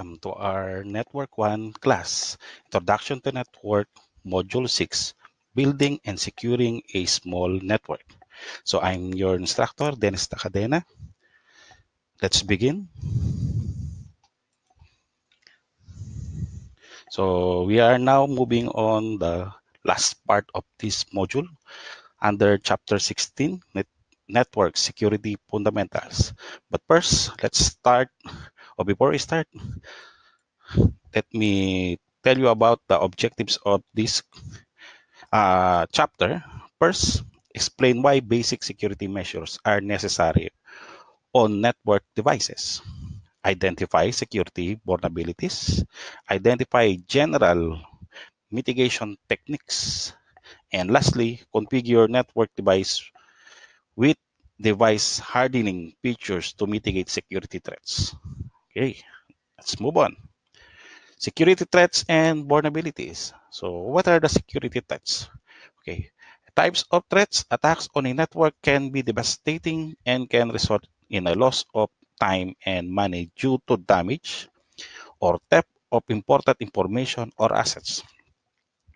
welcome to our Network 1 class, Introduction to Network, Module 6, Building and Securing a Small Network. So I'm your instructor, Dennis Tacadena. Let's begin. So we are now moving on the last part of this module under Chapter 16, Net Network Security Fundamentals. But first, let's start but before we start, let me tell you about the objectives of this uh, chapter. First, explain why basic security measures are necessary on network devices. Identify security vulnerabilities. Identify general mitigation techniques. And lastly, configure network device with device hardening features to mitigate security threats. Okay, let's move on. Security threats and vulnerabilities. So what are the security threats? Okay, types of threats, attacks on a network can be devastating and can result in a loss of time and money due to damage or theft of important information or assets.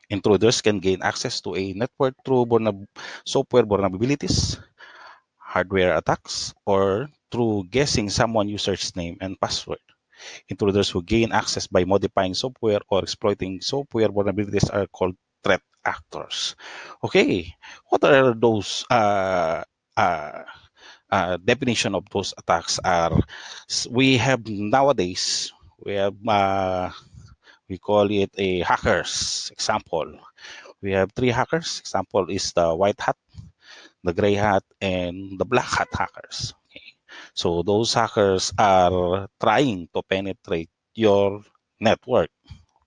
Intruders can gain access to a network through vulner software vulnerabilities, hardware attacks, or through guessing someone user's name and password. Intruders who gain access by modifying software or exploiting software vulnerabilities are called threat actors. Okay, what are those uh, uh, uh, definition of those attacks are we have nowadays we have uh, we call it a hackers example we have three hackers example is the white hat the gray hat and the black hat hackers so those hackers are trying to penetrate your network.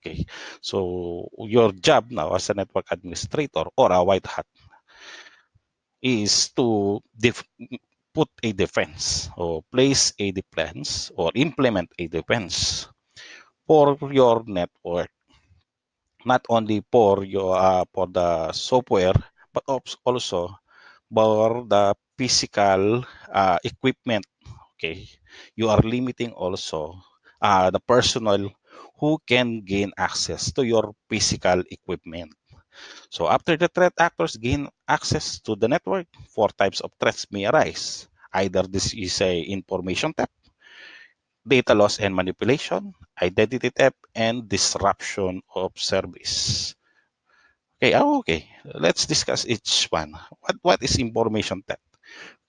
Okay, so your job now as a network administrator or a white hat is to put a defense or place a defense or implement a defense for your network not only for your uh, for the software but also for the physical uh, equipment okay you are limiting also uh, the personnel who can gain access to your physical equipment so after the threat actors gain access to the network four types of threats may arise either this is a information theft data loss and manipulation identity theft and disruption of service okay ah, okay let's discuss each one what what is information theft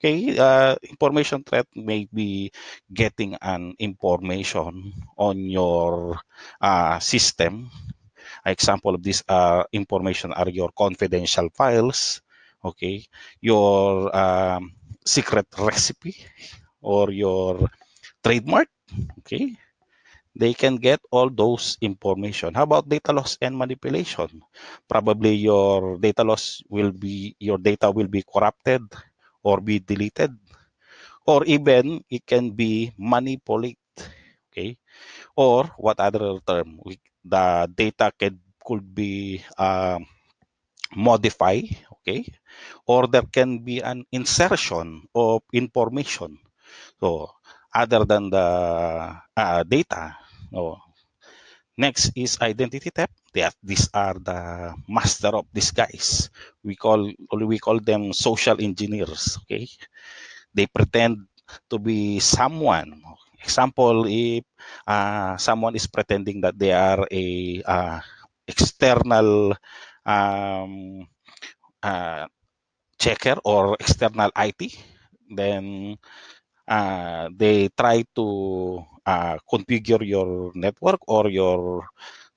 Okay, uh, information threat may be getting an information on your uh, system. An example of this uh, information are your confidential files, okay, your um, secret recipe or your trademark, okay. They can get all those information. How about data loss and manipulation? Probably your data loss will be, your data will be corrupted or be deleted or even it can be manipulated okay or what other term we, the data can could be um, modify okay or there can be an insertion of information so other than the uh, data Next is identity tab. They are, these are the master of disguise. We call we call them social engineers. Okay, they pretend to be someone. Example: If uh, someone is pretending that they are a uh, external um, uh, checker or external IT, then uh, they try to uh, configure your network or your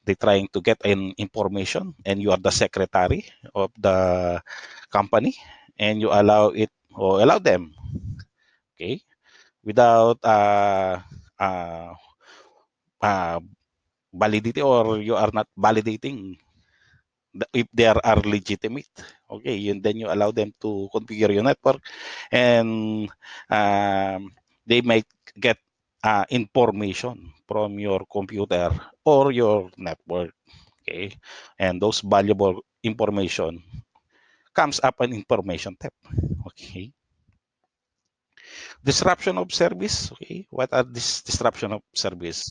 they trying to get an information and you are the secretary of the company and you allow it or allow them okay without uh, uh, uh, validity or you are not validating if they are, are legitimate. Okay, and then you allow them to configure your network, and um, they might get uh, information from your computer or your network. Okay, and those valuable information comes up an information tab. Okay. Disruption of service. Okay, what are this disruption of service?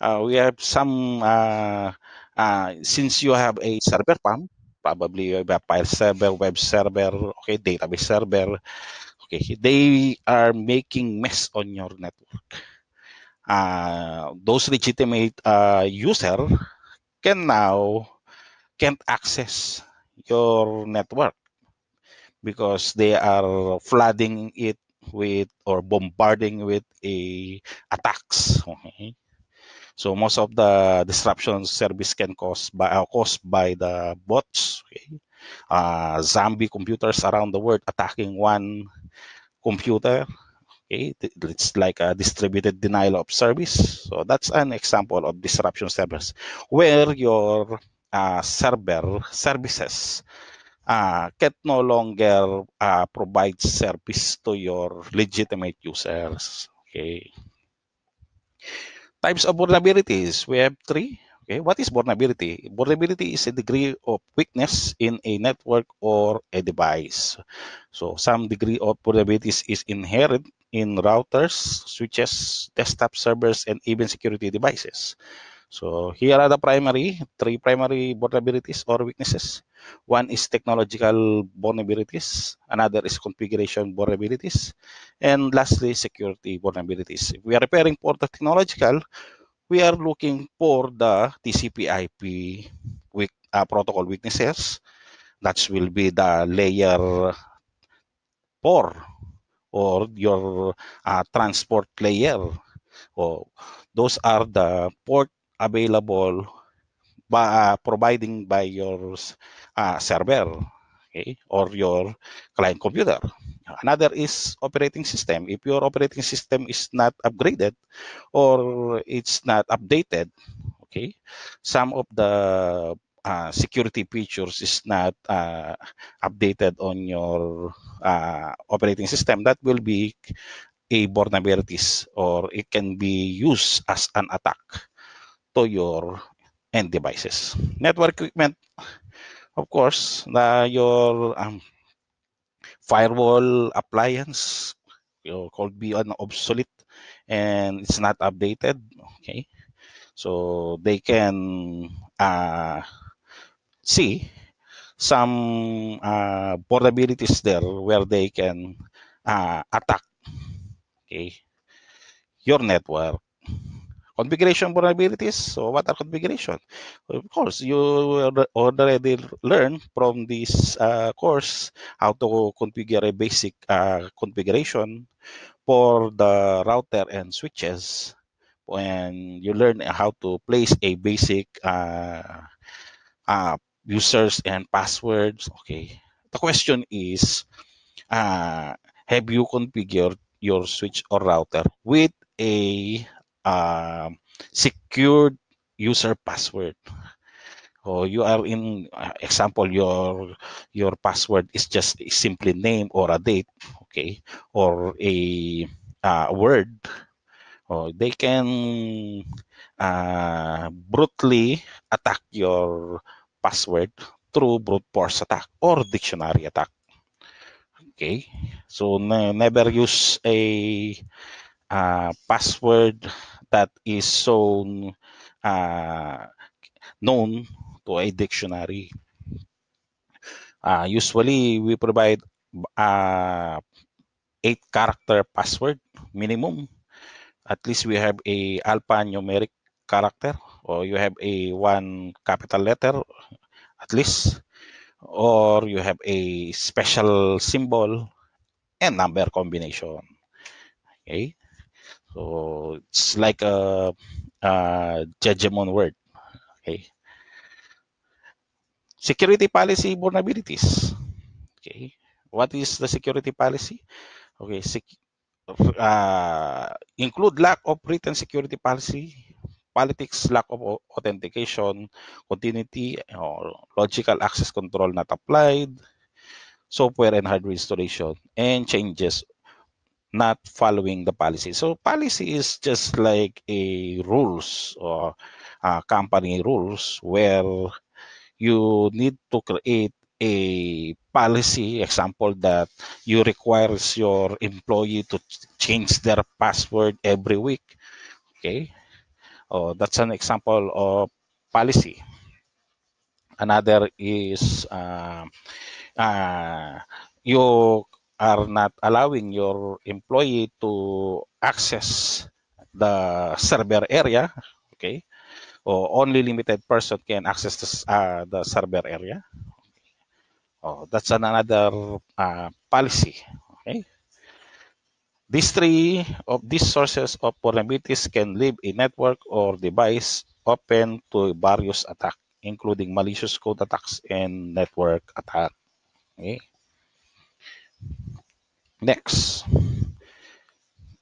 Uh, we have some uh, uh, since you have a server farm, probably a file server, web server, okay, database server, okay, they are making mess on your network. Uh, those legitimate uh, user can now can't access your network because they are flooding it with or bombarding with a attacks okay so most of the disruptions service can cause by uh, caused by the bots, okay? uh, zombie computers around the world attacking one computer. Okay, it's like a distributed denial of service. So that's an example of disruption servers, where your uh, server services uh, can no longer uh, provide service to your legitimate users. Okay. Types of vulnerabilities. We have three. Okay, what is vulnerability? Vulnerability is a degree of weakness in a network or a device. So some degree of vulnerabilities is inherent in routers, switches, desktop servers, and even security devices. So here are the primary, three primary vulnerabilities or weaknesses. One is technological vulnerabilities, another is configuration vulnerabilities, and lastly, security vulnerabilities. If we are repairing for the technological, we are looking for the TCP IP weak, uh, protocol weaknesses. That will be the layer 4 or your uh, transport layer. Oh, those are the port available by, uh, ah, providing by your uh, server okay, or your client computer. Another is operating system. If your operating system is not upgraded or it's not updated, okay, some of the uh, security features is not uh, updated on your uh, operating system, that will be a vulnerabilities or it can be used as an attack to your end devices. Network equipment, of course, the, your um, firewall appliance your could be an obsolete and it's not updated. Okay, so they can uh, see some uh, vulnerabilities there where they can uh, attack okay your network configuration vulnerabilities. So what are configuration? Of course, you already learned from this uh, course how to configure a basic uh, configuration for the router and switches. When you learn how to place a basic uh, uh users and passwords. Okay. The question is, uh, have you configured your switch or router with a uh, secured user password or you are in uh, example your your password is just simply name or a date okay or a uh, word or they can uh, brutally attack your password through brute force attack or dictionary attack okay so never use a uh, password that is so uh, known to a dictionary. Uh, usually, we provide uh, eight character password minimum. At least we have a alphanumeric character, or you have a one capital letter, at least, or you have a special symbol and number combination. Okay. So it's like a, a judgment word. Okay. Security policy vulnerabilities. Okay. What is the security policy? Okay. Sec uh, include lack of written security policy, politics, lack of authentication, continuity, or logical access control not applied, software and hardware installation, and changes not following the policy. So policy is just like a rules or uh, company rules where you need to create a policy example that you requires your employee to change their password every week okay oh, that's an example of policy another is uh, uh, you are not allowing your employee to access the server area, okay, or only limited person can access uh, the server area. Oh, that's another uh, policy. Okay. These three of these sources of vulnerabilities can leave a network or device open to various attacks, including malicious code attacks and network attack. Okay. Next,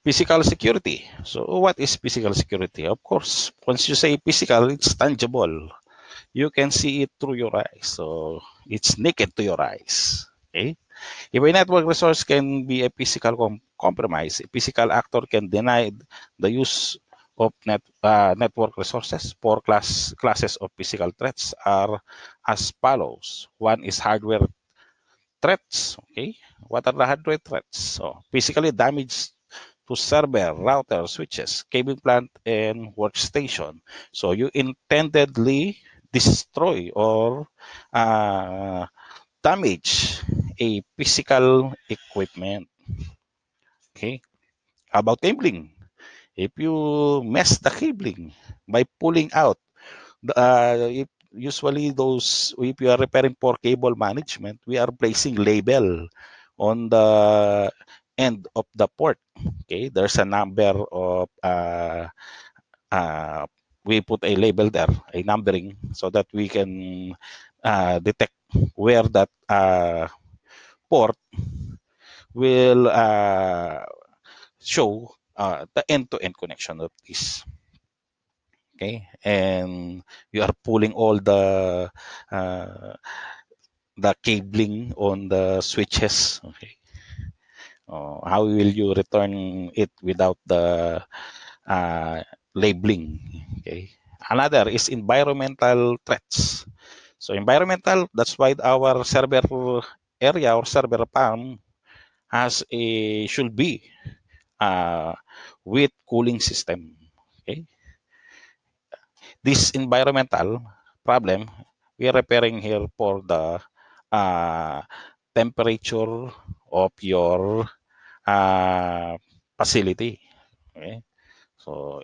physical security. So what is physical security? Of course, once you say physical, it's tangible. You can see it through your eyes. So it's naked to your eyes. Okay? If a network resource can be a physical com compromise, a physical actor can deny the use of net, uh, network resources. Four class, classes of physical threats are as follows. One is hardware threats. Okay, what are the hardware threats? So basically damage to server, router, switches, cable plant, and workstation. So you intendedly destroy or uh, damage a physical equipment. Okay. About cabling, if you mess the cabling by pulling out, uh, if usually those if you are repairing for cable management, we are placing label on the end of the port. Okay, there's a number of uh, uh, we put a label there, a numbering, so that we can uh, detect where that uh, port will uh, show uh, the end-to-end -end connection of this. Okay, and you are pulling all the the cabling on the switches okay uh, how will you return it without the uh, labeling okay another is environmental threats so environmental that's why our server area or server farm has a should be uh, with cooling system okay this environmental problem we are repairing here for the uh, temperature of your uh, facility. Okay? So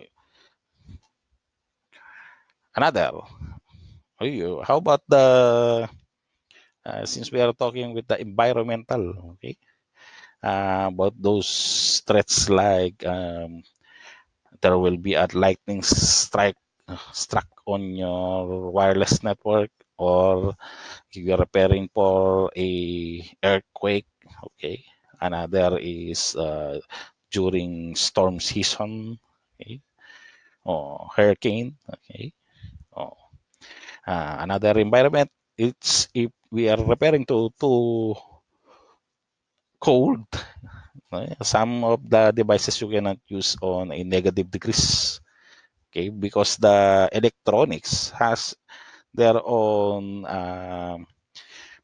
another, you, how about the, uh, since we are talking with the environmental, okay, uh, about those threats like um, there will be a lightning strike uh, struck on your wireless network or you are preparing for a earthquake okay another is uh, during storm season okay or hurricane okay uh, another environment it's if we are repairing to to cold eh, some of the devices you cannot use on a negative degrees okay because the electronics has their own uh, um,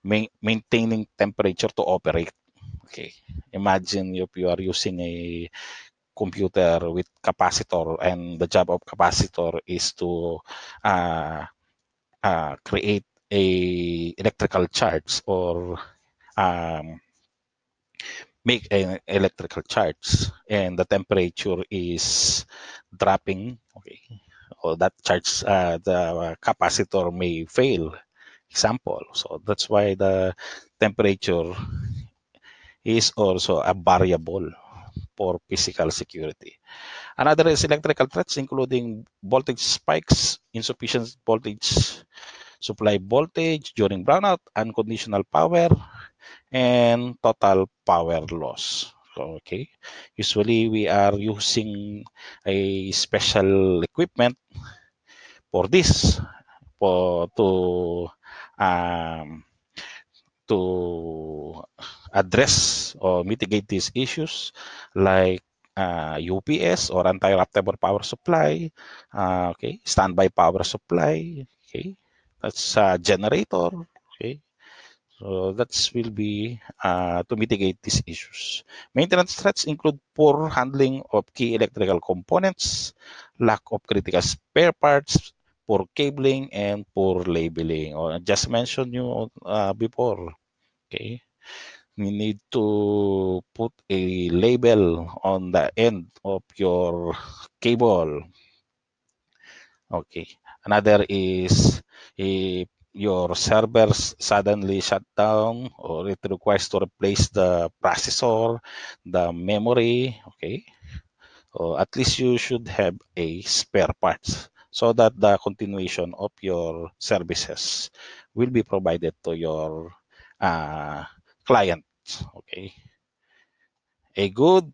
ma- maintaining temperature to operate. Okay, imagine if you are using a computer with capacitor and the job of capacitor is to uh, uh, create a electrical charge or um, make an electrical charge and the temperature is dropping okay or that charge uh, the capacitor may fail example so that's why the temperature is also a variable for physical security. Another is electrical threats, including voltage spikes, insufficient voltage supply voltage during brownout, unconditional power, and total power loss okay usually we are using a special equipment for this for to um, to address or mitigate these issues like uh, UPS or anti-raptable power supply, uh, okay, standby power supply, okay, that's a generator, okay, so that will be uh, to mitigate these issues. Maintenance threats include poor handling of key electrical components, lack of critical spare parts, poor cabling, and poor labeling. Or oh, just mentioned you uh, before. Okay, you need to put a label on the end of your cable. Okay, another is a your servers suddenly shut down or it requires to replace the processor, the memory, okay? Or at least you should have a spare parts so that the continuation of your services will be provided to your uh, client, okay? A good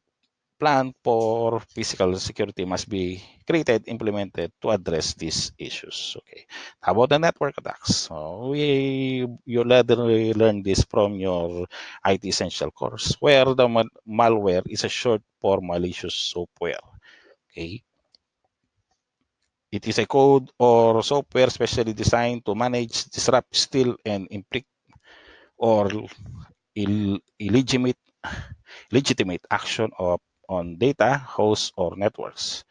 plan for physical security must be created, implemented to address these issues. Okay. How about the network attacks? So we you later learn this from your IT essential course, where the mal malware is a short for malicious software. Okay. It is a code or software specially designed to manage, disrupt, steal, and implicate or illegitimate legitimate action of on data, hosts, or networks.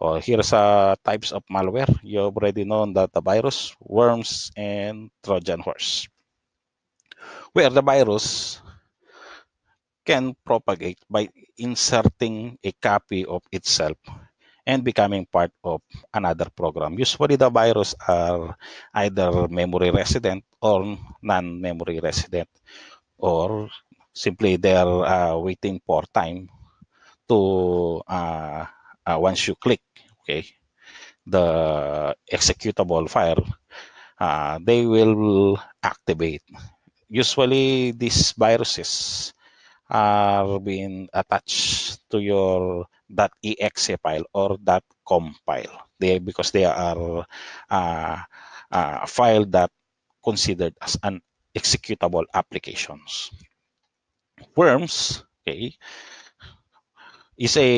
Or here's uh, types of malware. You already know that the virus, worms, and Trojan horse. Where the virus can propagate by inserting a copy of itself and becoming part of another program. Usually the virus are either memory resident or non-memory resident or simply they're uh, waiting for time to uh, uh, once you click okay the executable file uh, they will activate usually these viruses are being attached to your .exe file or .com file they because they are uh, uh, file that considered as an executable applications worms okay is a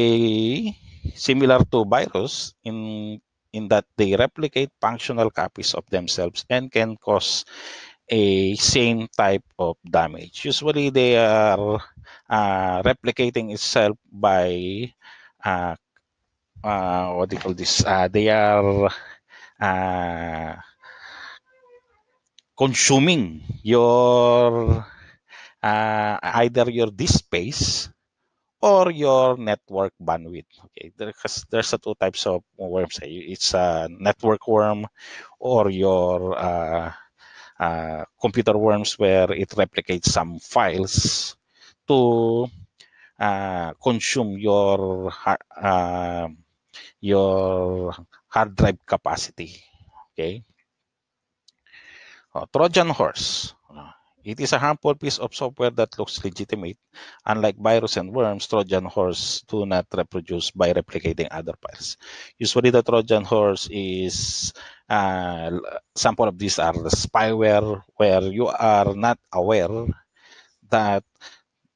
similar to virus in in that they replicate functional copies of themselves and can cause a same type of damage. Usually they are uh, replicating itself by uh, uh, what do you call this? Uh, they are uh, consuming your uh, either your disk space or your network bandwidth. Okay, there's there's a two types of worms. It's a network worm or your uh, uh, computer worms where it replicates some files to uh, consume your uh, your hard drive capacity. Okay. Oh, Trojan horse. It is a harmful piece of software that looks legitimate. Unlike viruses and worms, Trojan horses do not reproduce by replicating other files. Usually the Trojan horse is uh, sample of these are the spyware where you are not aware that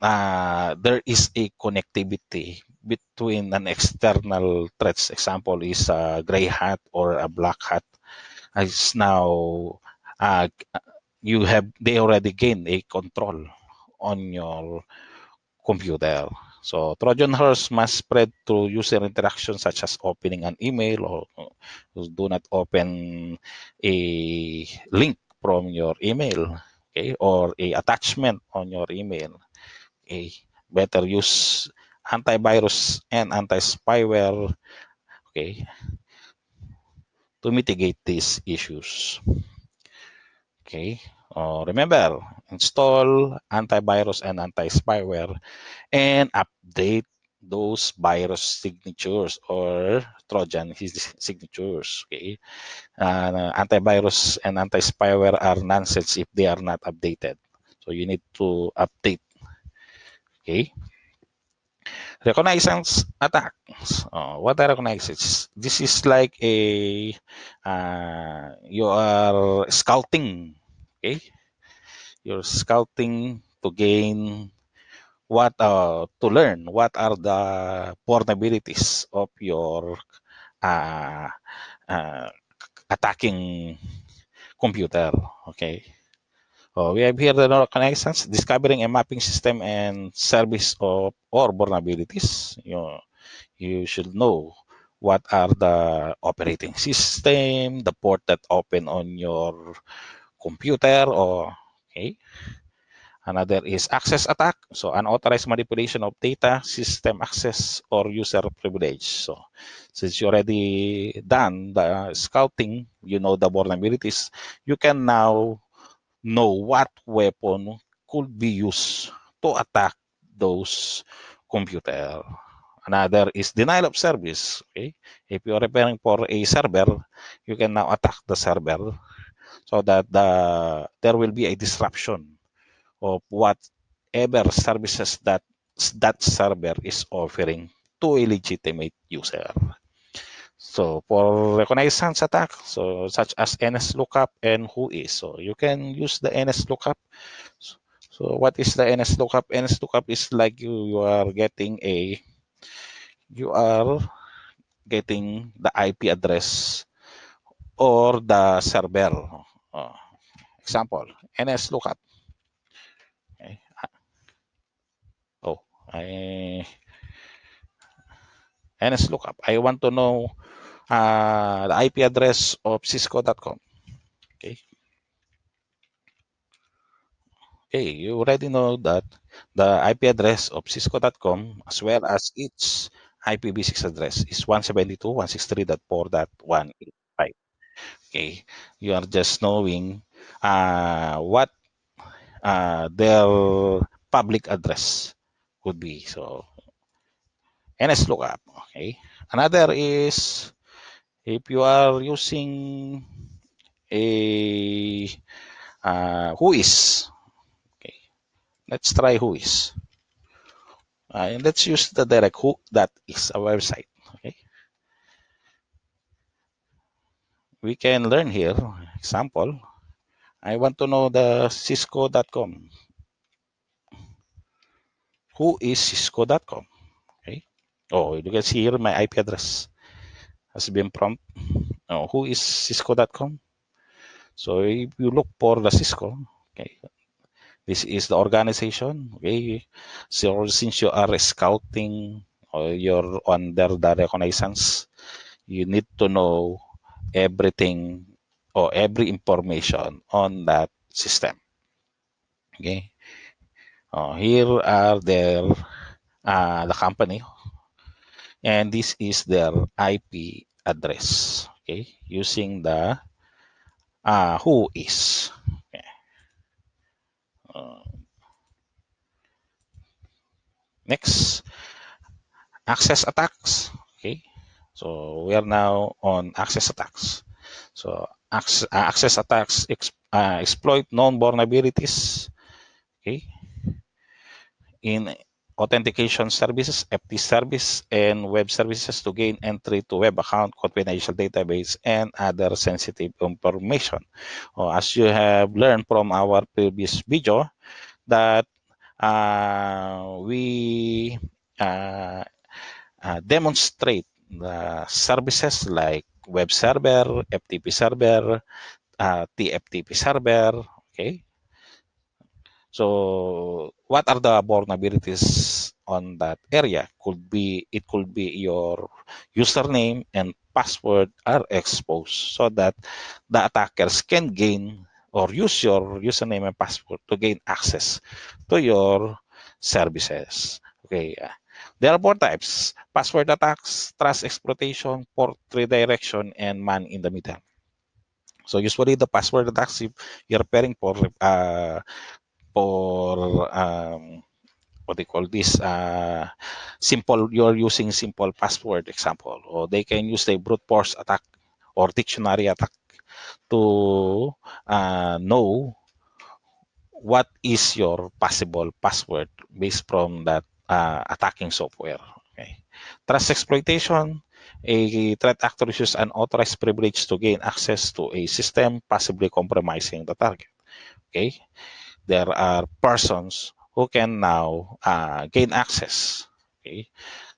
uh, there is a connectivity between an external threat. Example is a gray hat or a black hat. It's now uh, you have they already gain a control on your computer. So Trojan horse must spread through user interaction such as opening an email or, or do not open a link from your email, okay, or a attachment on your email. Okay, better use antivirus and anti-spyware, okay, to mitigate these issues. Okay. Oh, remember, install antivirus and anti-spyware and update those virus signatures or Trojan signatures. Okay, uh, antivirus and anti-spyware are nonsense if they are not updated. So you need to update. Okay. Reconnaissance attacks. Oh, what are reconnaissance? This is like a uh, you are scouting okay you're scouting to gain what uh, to learn what are the vulnerabilities of your uh, uh, attacking computer okay oh, we have here the neural connections discovering a mapping system and service of or vulnerabilities you you should know what are the operating system the port that open on your computer or okay another is access attack so unauthorized manipulation of data system access or user privilege so since you already done the scouting you know the vulnerabilities you can now know what weapon could be used to attack those computer another is denial of service okay if you're repairing for a server you can now attack the server so that the, there will be a disruption of whatever services that that server is offering to a legitimate user. So for reconnaissance attack, so such as NS lookup and who is. so you can use the NS lookup. So what is the NS lookup? NS lookup is like you, you are getting a, you are getting the IP address or the server Oh, example, NS lookup. Okay. Eh, oh, I NS lookup. I want to know uh, the IP address of cisco.com. Okay. Okay, you already know that the IP address of cisco.com as well as its IPv6 address is 172.163.4.1 okay you are just knowing uh, what uh, their public address would be so ns lookup okay another is if you are using a uh, who is okay let's try who is uh, and let's use the direct Who that is a website we can learn here. Example, I want to know the cisco.com. Who is cisco.com? Okay. Oh, you can see here my IP address has been prompt. Oh, who is cisco.com? So if you look for the Cisco, okay, this is the organization. Okay, so since you are scouting or you're under the reconnaissance, you need to know everything or every information on that system. Okay. Oh, here are their uh, the company and this is their IP address. Okay, using the uh, who is. Okay. Uh, next, access attacks. Okay, so we are now on access attacks. So access, uh, access attacks ex, uh, exploit known vulnerabilities okay, in authentication services, FT service, and web services to gain entry to web account, confidential database, and other sensitive information. as you have learned from our previous video, that uh, we uh, uh, demonstrate the services like web server, FTP server, uh, TFTP server, okay? So what are the vulnerabilities on that area? Could be It could be your username and password are exposed so that the attackers can gain or use your username and password to gain access to your services. Okay. There are four types, password attacks, trust exploitation, port redirection, and man in the middle. So usually the password attacks, if you're preparing for, uh, for um, what they call this, uh, simple, you're using simple password example, or they can use the brute force attack or dictionary attack to uh, know what is your possible password based from that uh, attacking software. Okay. Trust exploitation, a threat actor uses an authorized privilege to gain access to a system, possibly compromising the target. Okay, there are persons who can now uh, gain access. Okay,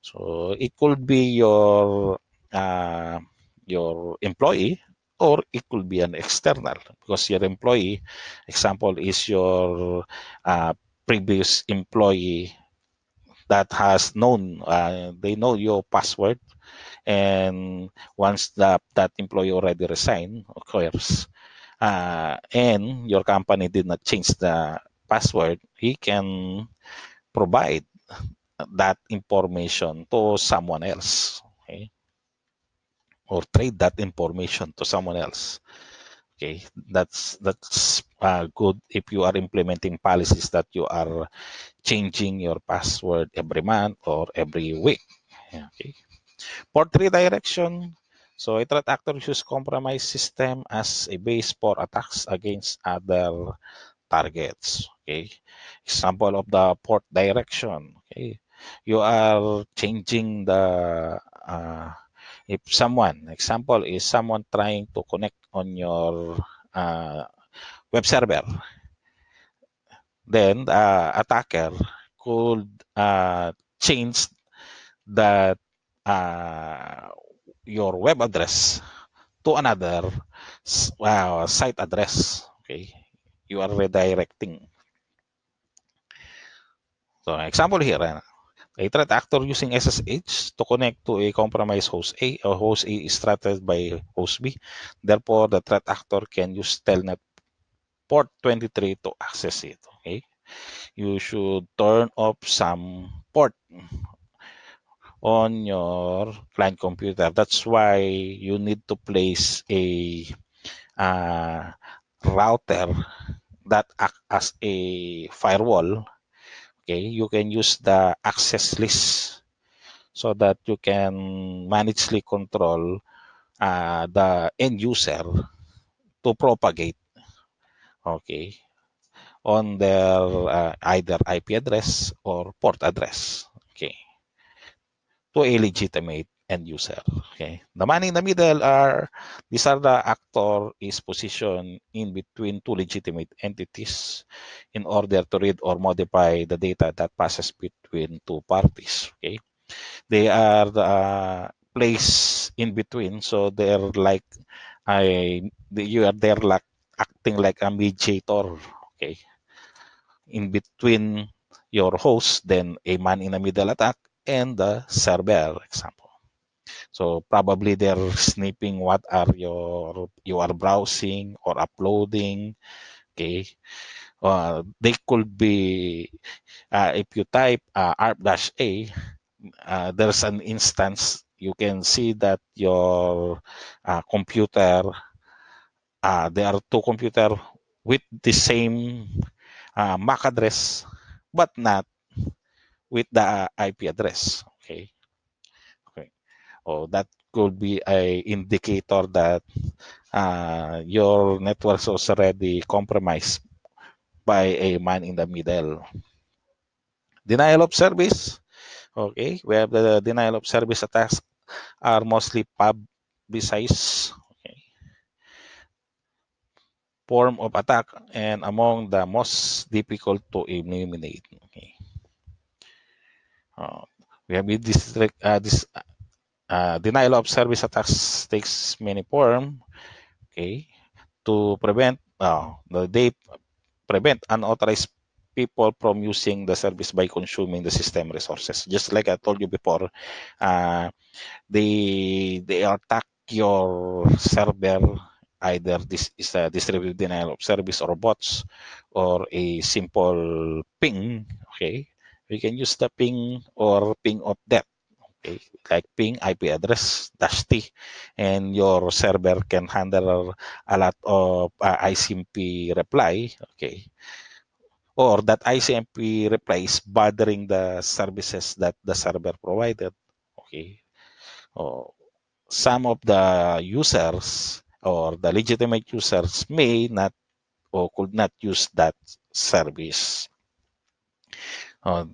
so it could be your uh, your employee or it could be an external because your employee example is your uh, previous employee that has known uh, they know your password and once that that employee already resigned of course uh, and your company did not change the password he can provide that information to someone else okay? or trade that information to someone else okay that's that's uh, good if you are implementing policies that you are changing your password every month or every week okay port redirection so a threat actor uses compromised system as a base for attacks against other targets okay example of the port direction okay you are changing the uh, if someone example is someone trying to connect on your uh, web server, then the uh, attacker could uh, change that your web address to another uh, site address. Okay, you are redirecting. So example here, a threat actor using SSH to connect to a compromised host A or host A is threatened by host B. Therefore, the threat actor can use telnet port 23 to access it. Okay, you should turn off some port on your client computer. That's why you need to place a uh, router that acts as a firewall okay you can use the access list so that you can managely control uh, the end user to propagate okay on their uh, either IP address or port address okay to illegitimate end user. Okay, the man in the middle are these are the actor is positioned in between two legitimate entities in order to read or modify the data that passes between two parties. Okay, they are the uh, place in between, so they're like I you are there like acting like a mediator. Okay, in between your host, then a man in the middle attack and the server example. So probably they're snipping what are your you are browsing or uploading. Okay. Uh, they could be uh, if you type uh, arp-a, uh, there's an instance you can see that your uh, computer uh, there are two computer with the same uh, MAC address but not with the uh, IP address okay that could be a indicator that uh, your network was already compromised by a man in the middle. Denial of service. Okay, we have the denial of service attacks are mostly publicized okay. form of attack and among the most difficult to eliminate. Okay. Uh, we have this, uh, this uh, denial of service attacks takes many form. Okay, to prevent uh, they prevent unauthorized people from using the service by consuming the system resources. Just like I told you before, uh, they they attack your server either this is a distributed denial of service or bots or a simple ping okay we can use the ping or ping of death Eh, like ping IP address dash T and your server can handle a lot of uh, ICMP reply okay or that ICMP reply is bothering the services that the server provided okay some of the users or the legitimate users may not or could not use that service uh,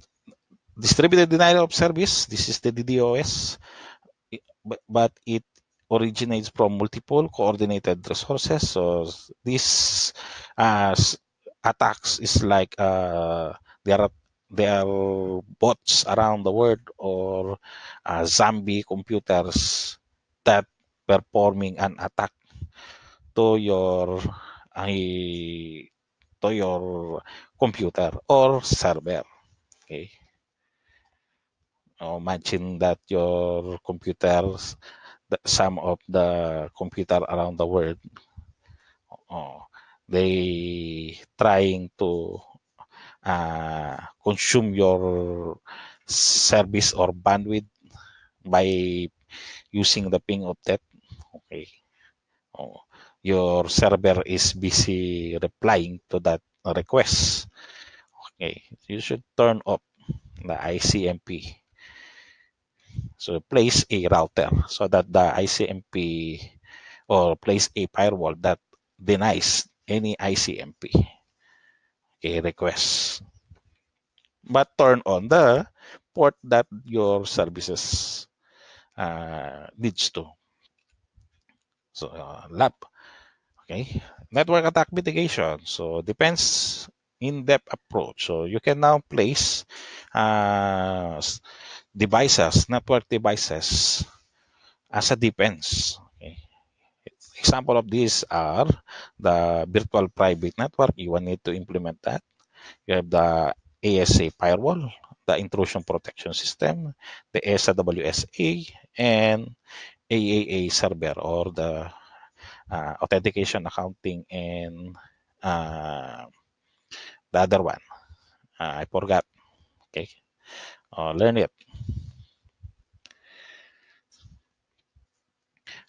distributed denial of service this is the ddos but it originates from multiple coordinated resources so this uh, attacks is like uh, there are there are bots around the world or uh, zombie computers that performing an attack to your uh, to your computer or server okay or oh, imagine that your computers, the, some of the computer around the world, oh, they trying to uh, consume your service or bandwidth by using the ping of that. Okay. Oh, your server is busy replying to that request. Okay, you should turn off the ICMP. So place a router so that the ICMP or place a firewall that denies any ICMP a request. But turn on the port that your services uh, leads to. So uh, lab. Okay. Network attack mitigation. So depends in-depth approach. So you can now place uh, devices, network devices as a defense. Okay. Example of these are the virtual private network. You will need to implement that. You have the ASA firewall, the intrusion protection system, the SAWSA, and AAA server or the uh, authentication accounting and uh, the other one. Uh, I forgot. Okay. Uh, learn it.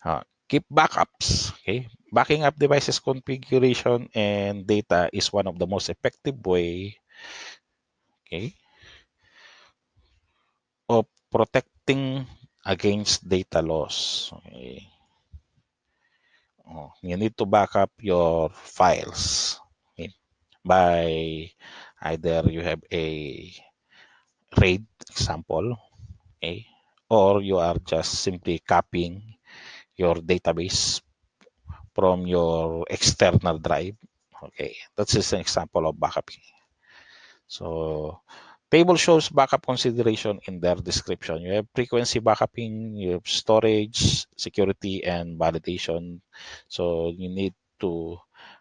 Uh, keep backups. Okay, backing up devices configuration and data is one of the most effective way. Okay, of protecting against data loss. Okay. Oh, you need to back up your files okay, by either you have a RAID example, okay, or you are just simply copying your database from your external drive. Okay, that's just an example of backuping. So table shows backup consideration in their description. You have frequency backuping, you have storage, security, and validation. So you need to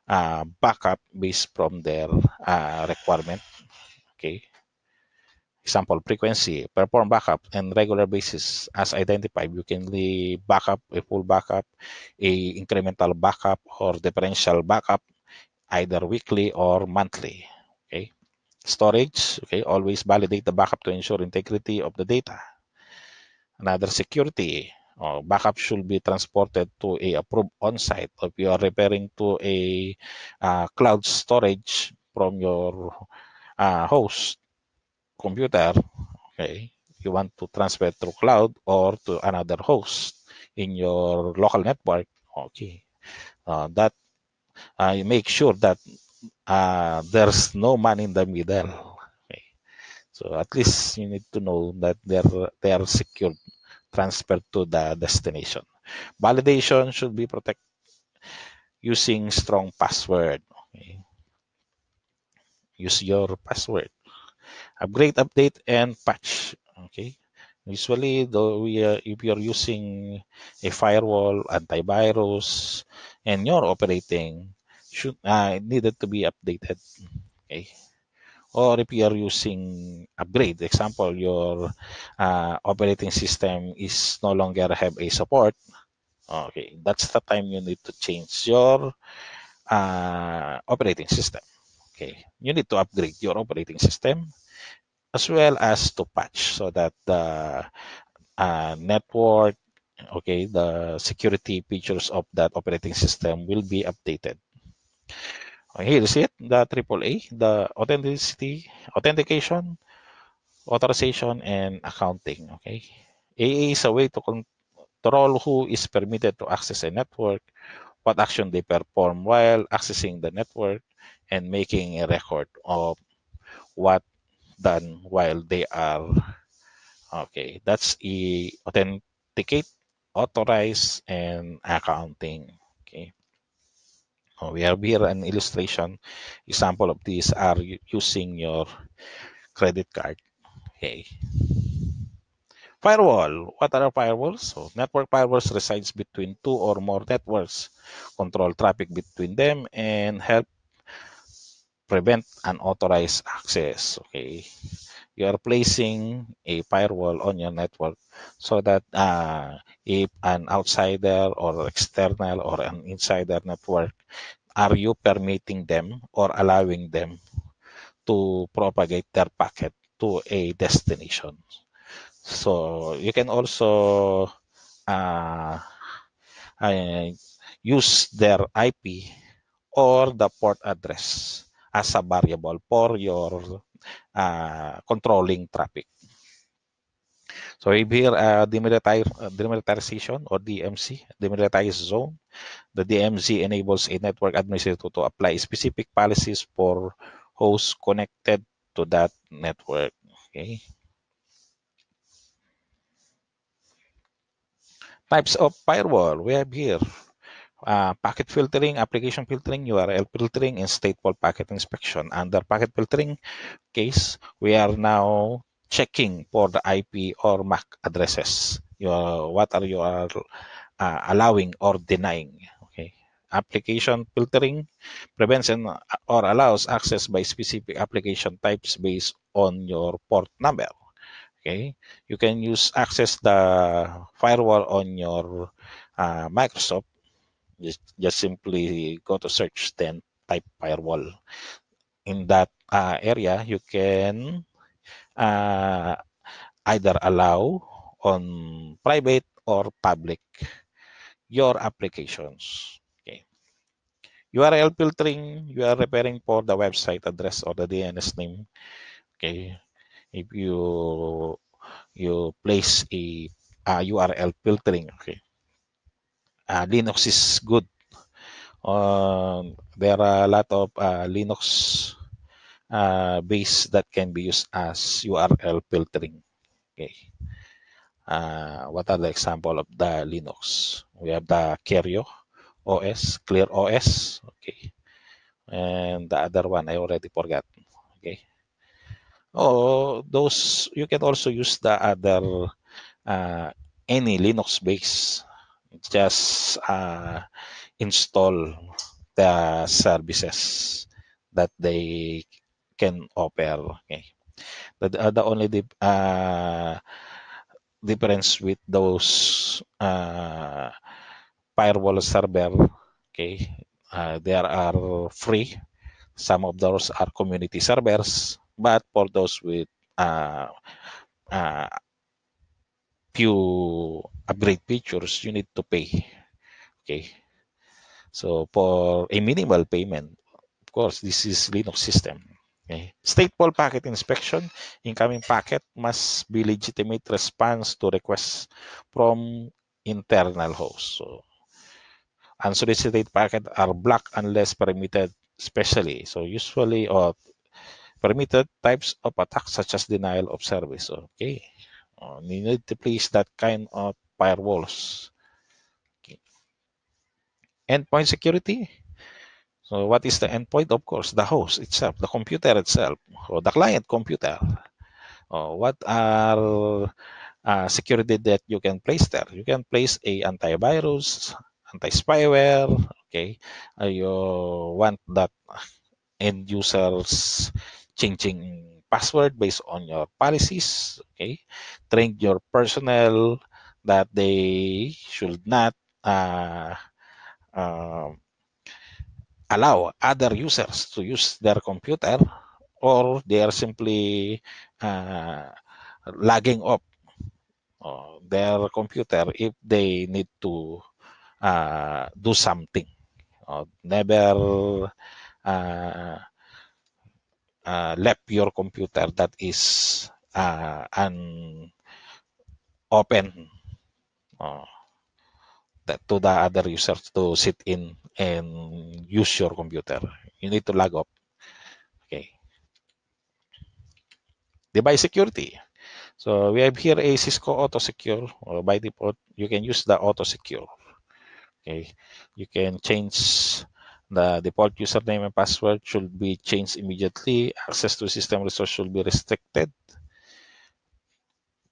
uh, backup based from their uh, requirement. Okay example, frequency, perform backup and regular basis as identified. You can leave backup, a full backup, a incremental backup, or differential backup, either weekly or monthly. Okay. Storage, okay, always validate the backup to ensure integrity of the data. Another security, or backup should be transported to a approved on-site. If you are referring to a uh, cloud storage from your uh, host, computer, okay, you want to transfer to cloud or to another host in your local network, okay, uh, that I make sure that uh, there's no man in the middle. Okay. So at least you need to know that they're they are secure transferred to the destination. Validation should be protected using strong password. Okay. Use your password upgrade update and patch okay usually though we are, if you're using a firewall antivirus and you're operating should uh, needed to be updated okay or if you are using upgrade example your uh, operating system is no longer have a support okay that's the time you need to change your uh, operating system okay you need to upgrade your operating system as well as to patch so that the uh, network, okay, the security features of that operating system will be updated. Here is it, the AAA, the authenticity, authentication, authorization, and accounting. Okay, AA is a way to control who is permitted to access a network, what action they perform while accessing the network, and making a record of what done while they are okay that's e authenticate authorize and accounting okay oh, we have here an illustration example of these are using your credit card okay Firewall. What are firewalls? So network firewalls resides between two or more networks, control traffic between them, and help prevent unauthorized access. Okay, you are placing a firewall on your network so that uh, if an outsider or external or an insider network, are you permitting them or allowing them to propagate their packet to a destination? So you can also uh, uh, use their IP or the port address as a variable for your uh, controlling traffic. So if here uh, uh, demilitarization or DMC, demilitarized zone, the DMZ enables a network administrator to apply specific policies for hosts connected to that network. Okay. Types of firewall we have here uh, packet filtering, application filtering, URL filtering, and stateful packet inspection. Under packet filtering case, we are now checking for the IP or MAC addresses. You are, what are you are uh, allowing or denying? Okay. Application filtering prevents and, uh, or allows access by specific application types based on your port number. Okay, you can use access the firewall on your uh, Microsoft just, just simply go to search, then type firewall. In that uh, area, you can uh, either allow on private or public your applications. Okay. URL filtering, you are repairing for the website address or the DNS name. Okay. If you you place a, a URL filtering, okay, uh, Linux is good. Uh, there are a lot of uh, Linux uh, base that can be used as URL filtering. Okay. Uh, what are the example of the Linux? We have the Kerio OS, Clear OS. Okay. And the other one I already forgot. Okay. Oh, those you can also use the other uh, any Linux base just uh, install the services that they can offer. Okay, but uh, the only dip, uh, difference with those uh, firewall server, okay, uh, there are free. Some of those are community servers, but for those with uh, uh, few upgrade features, you need to pay. Okay. So for a minimal payment, of course, this is Linux system. Okay. Stateful packet inspection, incoming packet must be legitimate response to requests from internal host. So unsolicited packet are blocked unless permitted specially. So usually or permitted types of attacks such as denial of service. Okay. Uh, you need to place that kind of firewalls. Okay. Endpoint security. So what is the endpoint? Of course, the host itself, the computer itself, or the client computer. Uh, what are uh, security that you can place there? You can place a antivirus, anti-spyware. Okay, uh, you want that end users changing password based on your policies okay train your personnel that they should not uh, uh, allow other users to use their computer or they are simply uh, lagging up uh, their computer if they need to uh, do something uh, never left your computer that is uh, an open uh, that to the other users to sit in and use your computer. You need to log up. Okay. Device security. So we have here a Cisco Auto Secure. Or by default, you can use the Auto Secure. Okay. You can change the default username and password should be changed immediately. Access to system resource should be restricted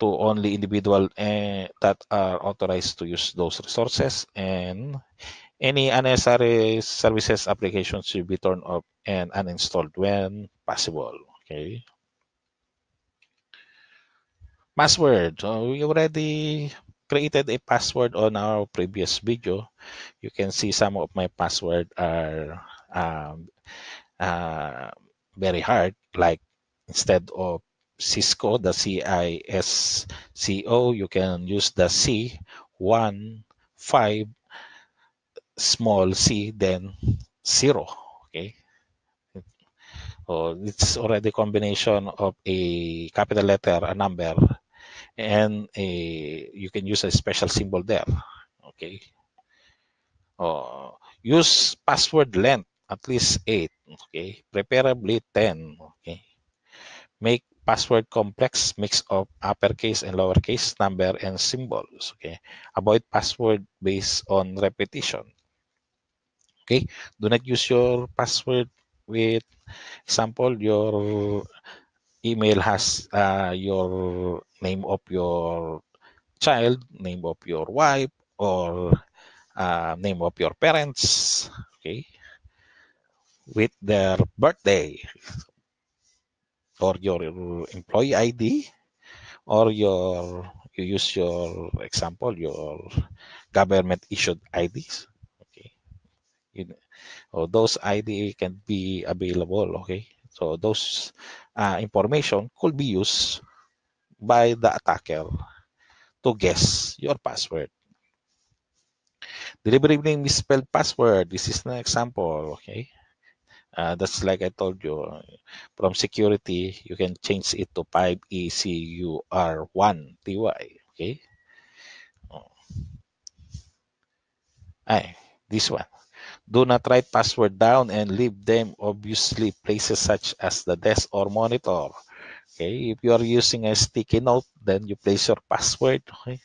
to only individual eh, that are authorized to use those resources and any unnecessary services applications should be turned off and uninstalled when possible okay password so oh, we already created a password on our previous video you can see some of my password are um, uh, very hard like instead of Cisco, the CISCO, you can use the C, 1, 5, small c, then 0. Okay. So it's already combination of a capital letter, a number, and a, you can use a special symbol there. Okay. Uh, use password length at least 8 okay preferably 10 okay make password complex mix of uppercase and lowercase number and symbols. Okay, avoid password based on repetition. Okay, do not use your password with example your email has uh, your name of your child, name of your wife, or uh, name of your parents. Okay, with their birthday or your employee ID or your you use your example your government issued IDs okay you, or those ID can be available okay so those uh, information could be used by the attacker to guess your password deliberately misspelled password this is an example okay uh, that's like I told you from security you can change it to 5ECUR1 TY okay oh. Ay, this one do not write password down and leave them obviously places such as the desk or monitor okay if you are using a sticky note then you place your password okay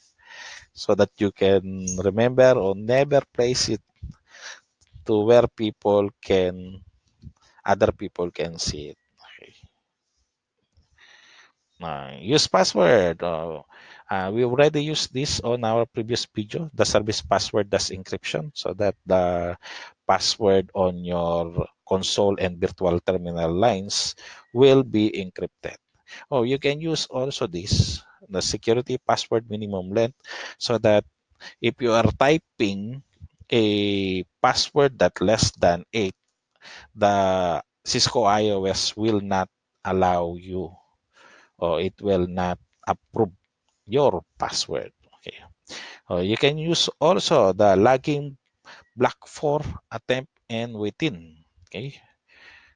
so that you can remember or never place it to where people can other people can see it. Okay. use password. Uh, uh, we already used this on our previous video. The service password does encryption so that the password on your console and virtual terminal lines will be encrypted. Oh, you can use also this, the security password minimum length, so that if you are typing a password that less than 8, the Cisco iOS will not allow you or it will not approve your password. Okay. Uh, you can use also the logging block for attempt and within. Okay.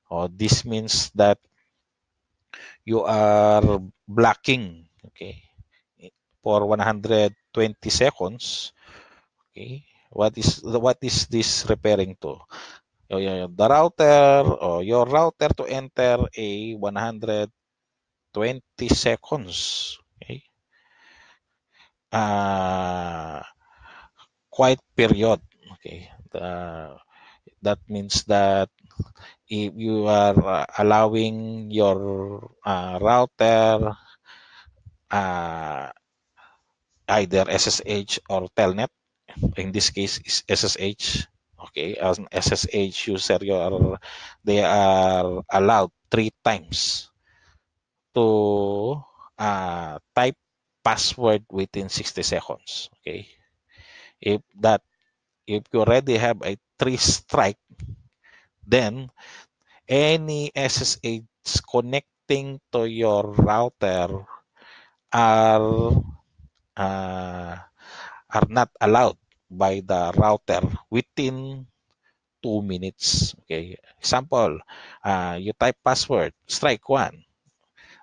Or uh, this means that you are blocking okay for 120 seconds okay what is what is this referring to Oh, the router or oh, your router to enter a 120 seconds. Okay. Eh? Uh, quiet period. Okay. The, that means that if you are uh, allowing your uh, router uh, either SSH or telnet, in this case is SSH, okay, as an SSH user, you are, they are allowed three times to uh, type password within 60 seconds, okay? If that, if you already have a three strike, then any SSH connecting to your router are uh, are not allowed by the router within two minutes. Okay, example, uh, you type password strike one,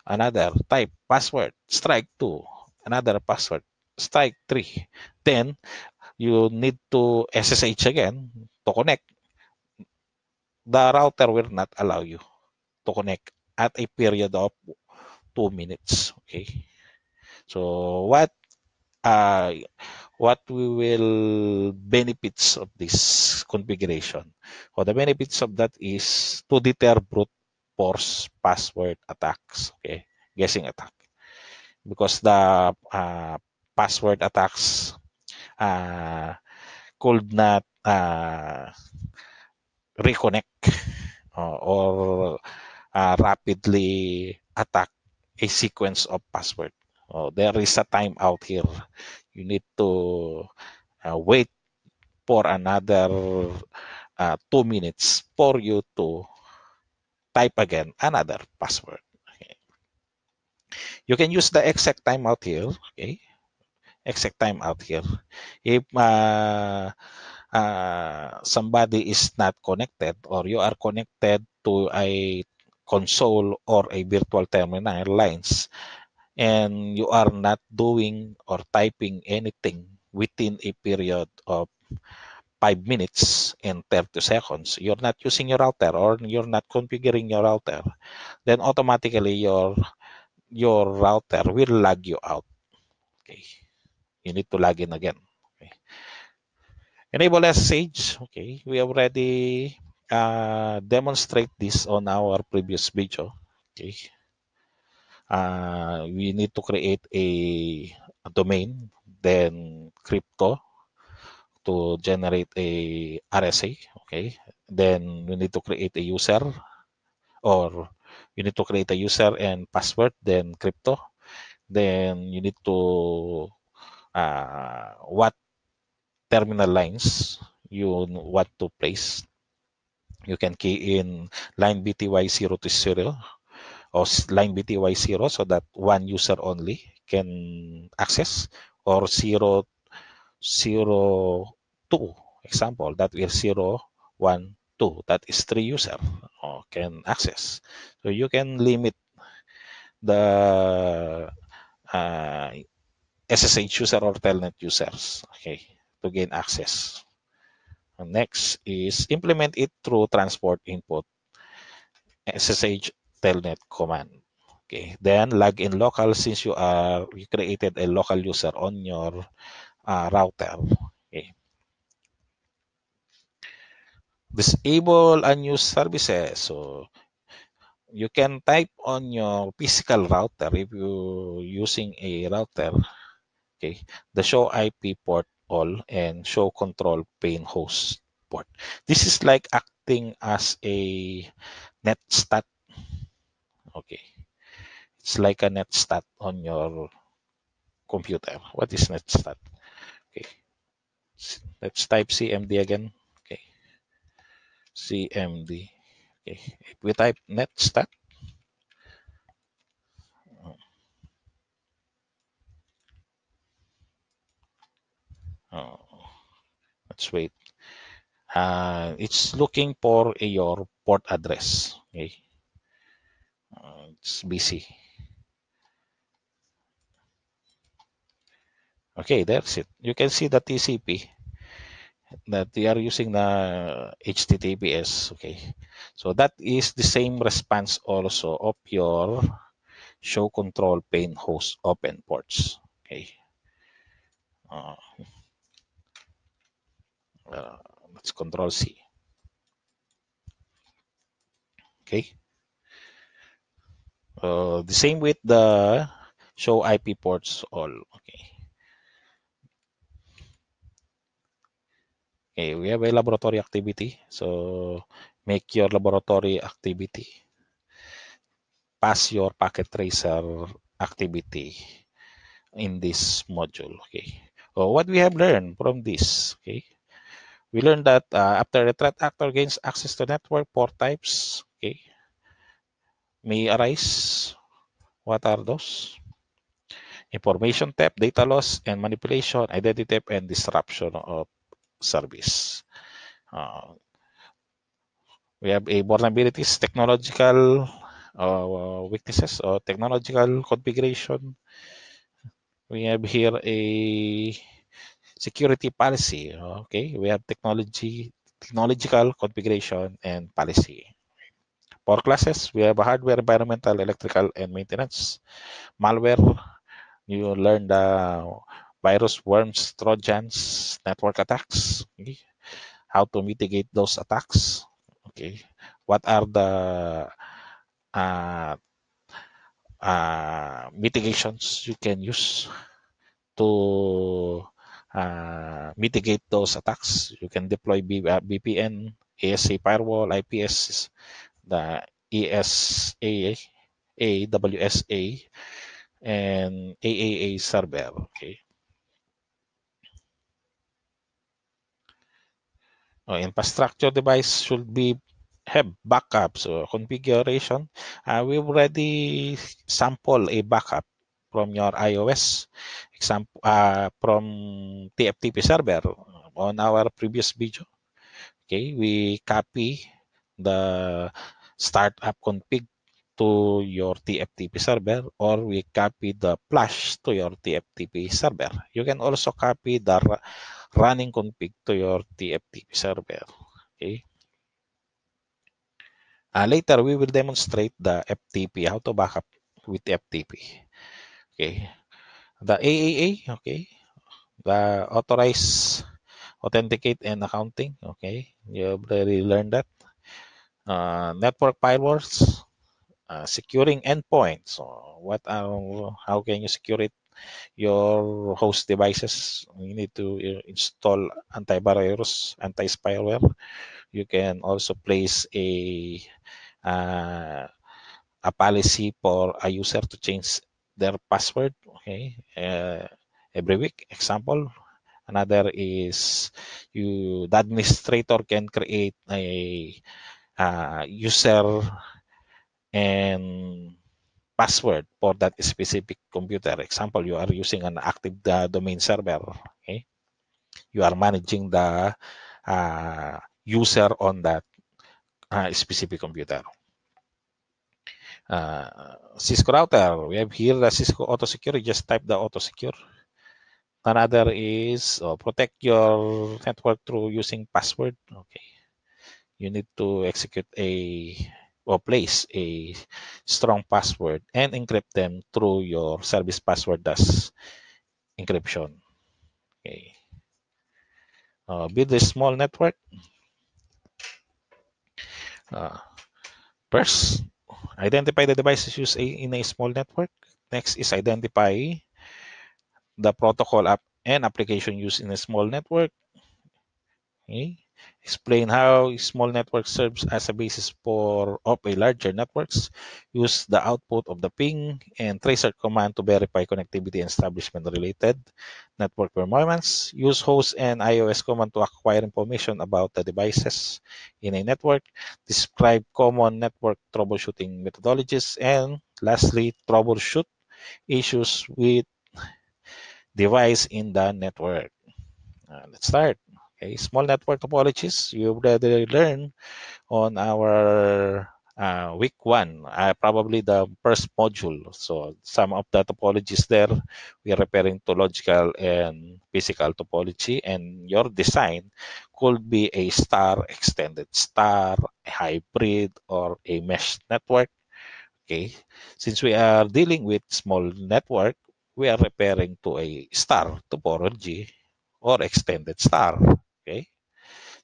another type password strike two, another password strike three. Then you need to SSH again to connect. The router will not allow you to connect at a period of two minutes. Okay. So what uh, what we will benefits of this configuration. Well, the benefits of that is to deter brute force password attacks, okay, guessing attack, because the uh, password attacks uh, could not uh, reconnect uh, or uh, rapidly attack a sequence of password. Oh, there is a time out here. You need to uh, wait for another uh, two minutes for you to type again another password. Okay. You can use the exact time out here. Okay, exact time out here. If uh, uh, somebody is not connected or you are connected to a console or a virtual terminal lines, and you are not doing or typing anything within a period of 5 minutes and 30 seconds, you're not using your router or you're not configuring your router, then automatically your your router will lag you out. Okay. You need to log in again. Okay. Enable SSH. Okay, we already uh, demonstrate this on our previous video. Okay uh, we need to create a, a domain, then crypto to generate a RSA, okay? Then we need to create a user or you need to create a user and password, then crypto. Then you need to uh, what terminal lines you want to place. You can key in line BTY0 to 0 or line bty 0 so that one user only can access or zero zero two example that is 0 1 that is three user can access so you can limit the uh, SSH user or telnet users okay to gain access next is implement it through transport input SSH telnet command. Okay, then log in local since you are uh, you created a local user on your uh, router. Okay. Disable unused services. So you can type on your physical router if you using a router. Okay, the show IP port all and show control pane host port. This is like acting as a netstat Okay. It's like a netstat on your computer. What is netstat? Okay. Let's type CMD again. Okay. CMD. Okay. If we type netstat, Oh, let's wait. Uh, it's looking for your port address. Okay it's uh, BC. Okay, that's it. You can see the TCP that we are using the HTTPS. Okay, so that is the same response also of your show control pane host open ports. Okay. Uh, uh, let's control C. Okay. Uh, the same with the show IP ports all. Okay. Okay, we have a laboratory activity. So make your laboratory activity. Pass your packet tracer activity in this module. Okay. Oh, what we have learned from this. Okay. We learned that uh, after the threat actor gains access to network port types, may arise. What are those? Information theft, data loss and manipulation, identity theft, and disruption of service. Uh, we have a vulnerabilities, technological uh, weaknesses or technological configuration. We have here a security policy. Okay, we have technology, technological configuration and policy. or classes, we have a hardware, environmental, electrical, and maintenance. Malware, you learn the virus, worms, trojans, network attacks, okay? how to mitigate those attacks. Okay, what are the uh, uh, mitigations you can use to uh, mitigate those attacks? You can deploy B BPN, uh, ASA firewall, IPS the ESA, AWSA, and AAA server. Okay. Oh, infrastructure device should be have backups or configuration. Uh, we already sample a backup from your iOS example uh, from TFTP server on our previous video. Okay, we copy the startup config to your TFTP server or we copy the flash to your TFTP server. You can also copy the running config to your TFTP server. Okay. Uh, later, we will demonstrate the FTP, how to backup with FTP. Okay. The AAA, okay. The Authorized Authenticate and Accounting, okay. You already learned that uh, network firewalls, uh, securing endpoints. So what are, uh, how can you secure it? Your host devices, you need to uh, install antivirus, anti-spyware. You can also place a uh, a policy for a user to change their password. Okay, uh, every week. Example, another is you the administrator can create a uh, user and password for that specific computer. Example, you are using an active domain server. Okay? You are managing the uh, user on that uh, specific computer. Uh, Cisco router, we have here the Cisco auto secure. You just type the auto secure. Another is oh, protect your network through using password. Okay you need to execute a or place a strong password and encrypt them through your service password does encryption. Okay. Uh, build a small network. Uh, first, identify the devices used in a small network. Next is identify the protocol app and application used in a small network. Okay. Explain how small network serves as a basis for of a larger networks. Use the output of the ping and tracer command to verify connectivity and establishment related network performance. Use host and iOS command to acquire information about the devices in a network. Describe common network troubleshooting methodologies. And lastly, troubleshoot issues with device in the network. Uh, let's start small network topologies you already learned on our uh, week one, uh, probably the first module. So some of the topologies there, we are referring to logical and physical topology, and your design could be a star, extended star, a hybrid, or a mesh network. Okay, since we are dealing with small network, we are referring to a star topology or extended star Okay.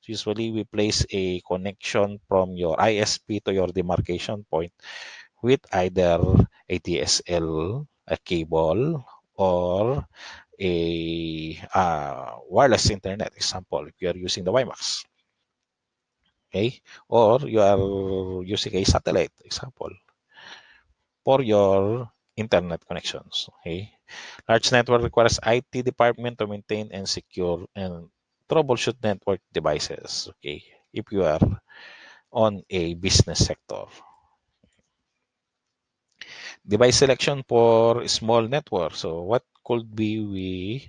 So usually we place a connection from your ISP to your demarcation point with either a DSL, a cable, or a uh, wireless internet. Example, if you are using the WiMAX. Okay. Or you are using a satellite, example, for your internet connections. Okay. Large network requires IT department to maintain and secure and troubleshoot network devices okay if you are on a business sector device selection for small network so what could be we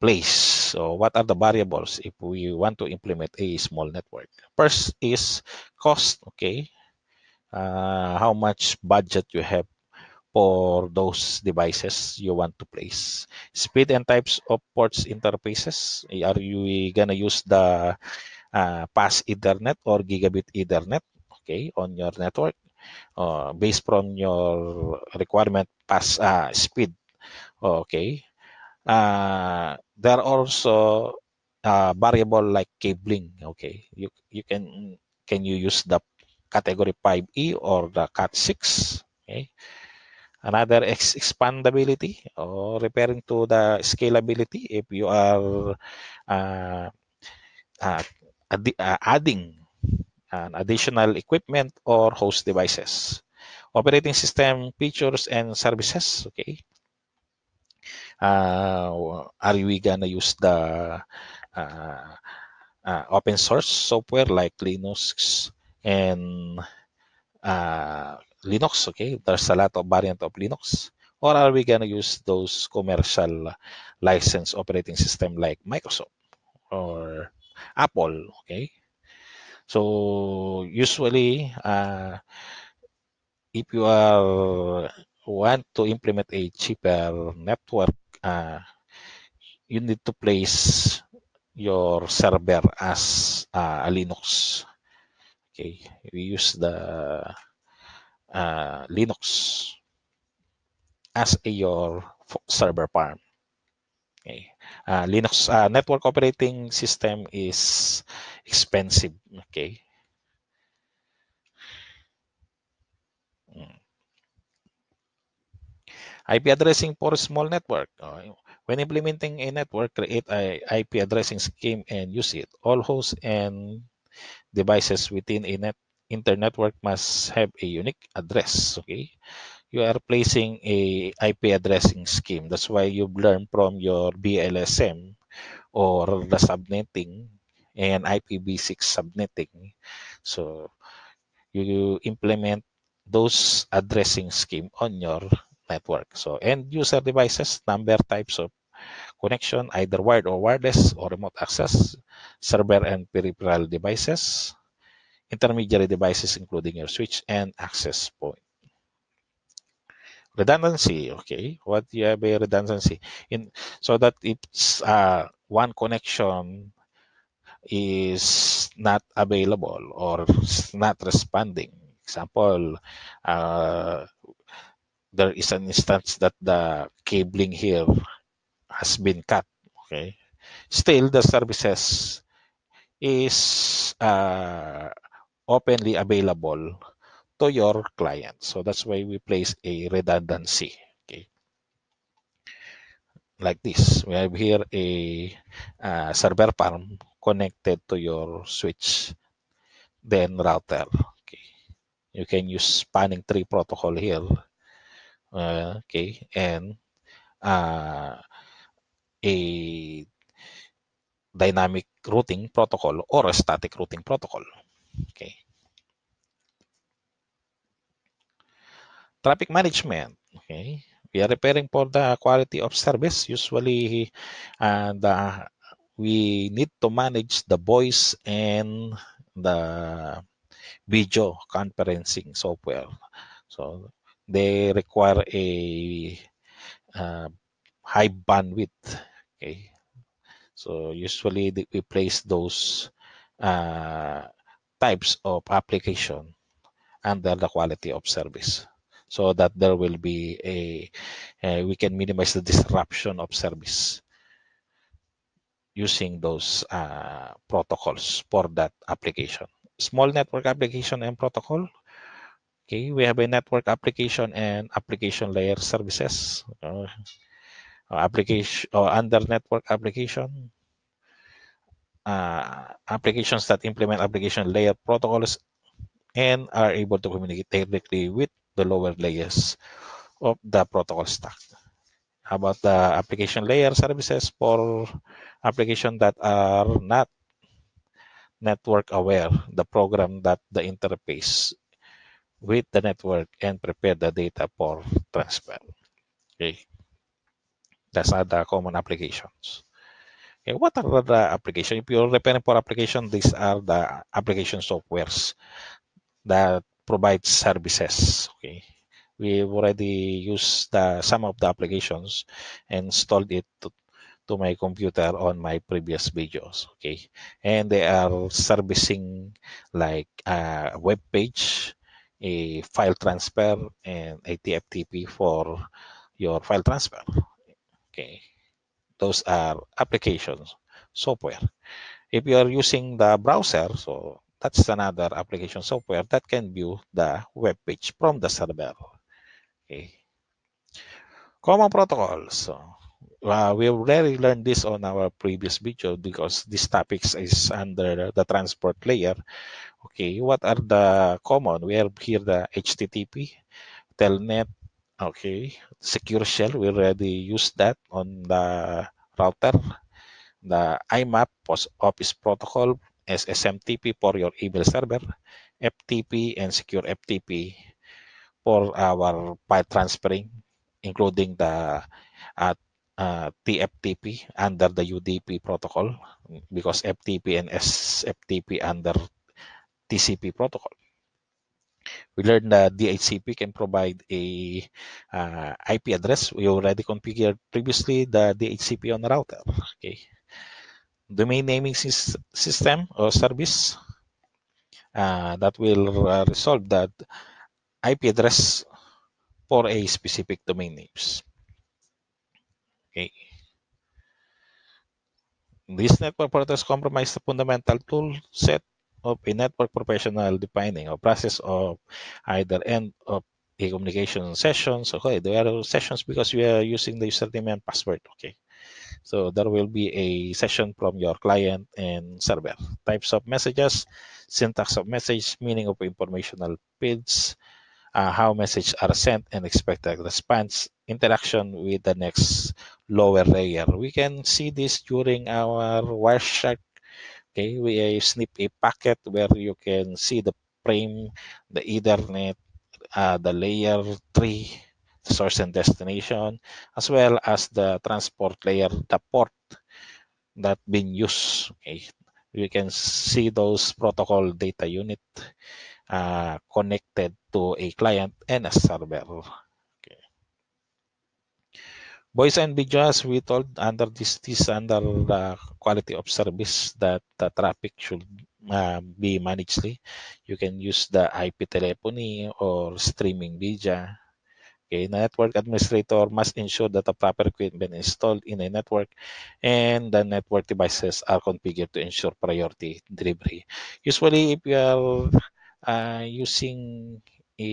place so what are the variables if we want to implement a small network first is cost okay uh, how much budget you have for those devices you want to place. Speed and types of ports interfaces. Are you gonna use the uh, pass Ethernet or gigabit Ethernet? Okay, on your network, uh, based from your requirement pass uh, speed. Okay, uh, there are also uh, variable like cabling. Okay, you you can can you use the category 5e or the cat 6 okay another ex expandability or referring to the scalability if you are uh, uh, ad uh, adding an additional equipment or host devices operating system features and services okay uh, are we gonna use the uh, uh, open source software like linux and Linux, okay? There's a lot of variant of Linux. Or are we going to use those commercial license operating system like Microsoft or Apple, okay? So usually, uh, if you are want to implement a cheaper network, uh, you need to place your server as uh, a Linux. Okay, we use the uh, Linux as a your server farm. Okay. Uh, Linux uh, network operating system is expensive. Okay. Hmm. IP addressing for a small network. Oh, when implementing a network, create an IP addressing scheme and use it. All hosts and devices within a net Internet network must have a unique address okay you are placing a ip addressing scheme that's why you've learned from your blsm or the subnetting and ipv6 subnetting so you implement those addressing scheme on your network so end user devices number types of connection either wired or wireless or remote access server and peripheral devices intermediary devices including your switch and access point. Redundancy, okay. What you have a redundancy in so that it's uh, one connection is not available or not responding. Example, uh, there is an instance that the cabling here has been cut. Okay, still the services is uh, openly available to your client. So that's why we place a redundancy. Okay. Like this, we have here a uh, server farm connected to your switch, then router. Okay. You can use spanning tree protocol here. Uh, okay, and uh, a dynamic routing protocol or a static routing protocol. Okay. Traffic management. Okay. We are repairing for the quality of service. Usually, uh, the, we need to manage the voice and the video conferencing software. So they require a uh, high bandwidth. Okay, so usually we place those uh, types of application and the quality of service so that there will be a, we can minimize the disruption of service using those uh, protocols for that application small network application and protocol okay we have a network application and application layer services uh, application or uh, under network application uh, applications that implement application layer protocols and are able to communicate directly with the lower layers of the protocol stack. About the application layer services for applications that are not network aware, the program that the interface with the network and prepare the data for transfer. Okay. That's other common applications. Okay, eh, what are the application? If you're referring for application, these are the application softwares that provide services. Okay, we already used the, some of the applications and installed it to, to my computer on my previous videos. Okay, and they are servicing like a web page, a file transfer, and a TFTP for your file transfer. Okay, those are applications software if you are using the browser so that's another application software that can view the web page from the server okay common protocols uh, we already learned this on our previous video because this topics is under the transport layer okay what are the common we have here the http telnet okay secure shell we already use that on the router the imap post office protocol as smtp for your email server ftp and secure ftp for our file transferring including the uh, uh, tftp under the udp protocol because ftp and sftp under tcp protocol we learned that DHCP can provide a uh, IP address. We already configured previously the DHCP on the router. Okay. Domain naming system or service uh, that will uh, resolve that IP address for a specific domain names. Okay. This network protocols comprise the fundamental tool set of a network professional defining a process of either end of a communication sessions. Okay, there are sessions because we are using the username and password. Okay, so there will be a session from your client and server. Types of messages, syntax of message, meaning of informational fields, uh, how messages are sent and expected response, interaction with the next lower layer. We can see this during our Wireshark Okay, we snip a packet where you can see the frame, the Ethernet, uh, the layer 3, source and destination, as well as the transport layer, the port that been used. Okay, you can see those protocol data unit uh, connected to a client and a server. Boys and Bidjas, we told under this, this under the quality of service that the traffic should uh, be managedly. You can use the IP telephony or streaming video. Okay, network administrator must ensure that the proper equipment is installed in a network and the network devices are configured to ensure priority delivery. Usually, if you are uh, using a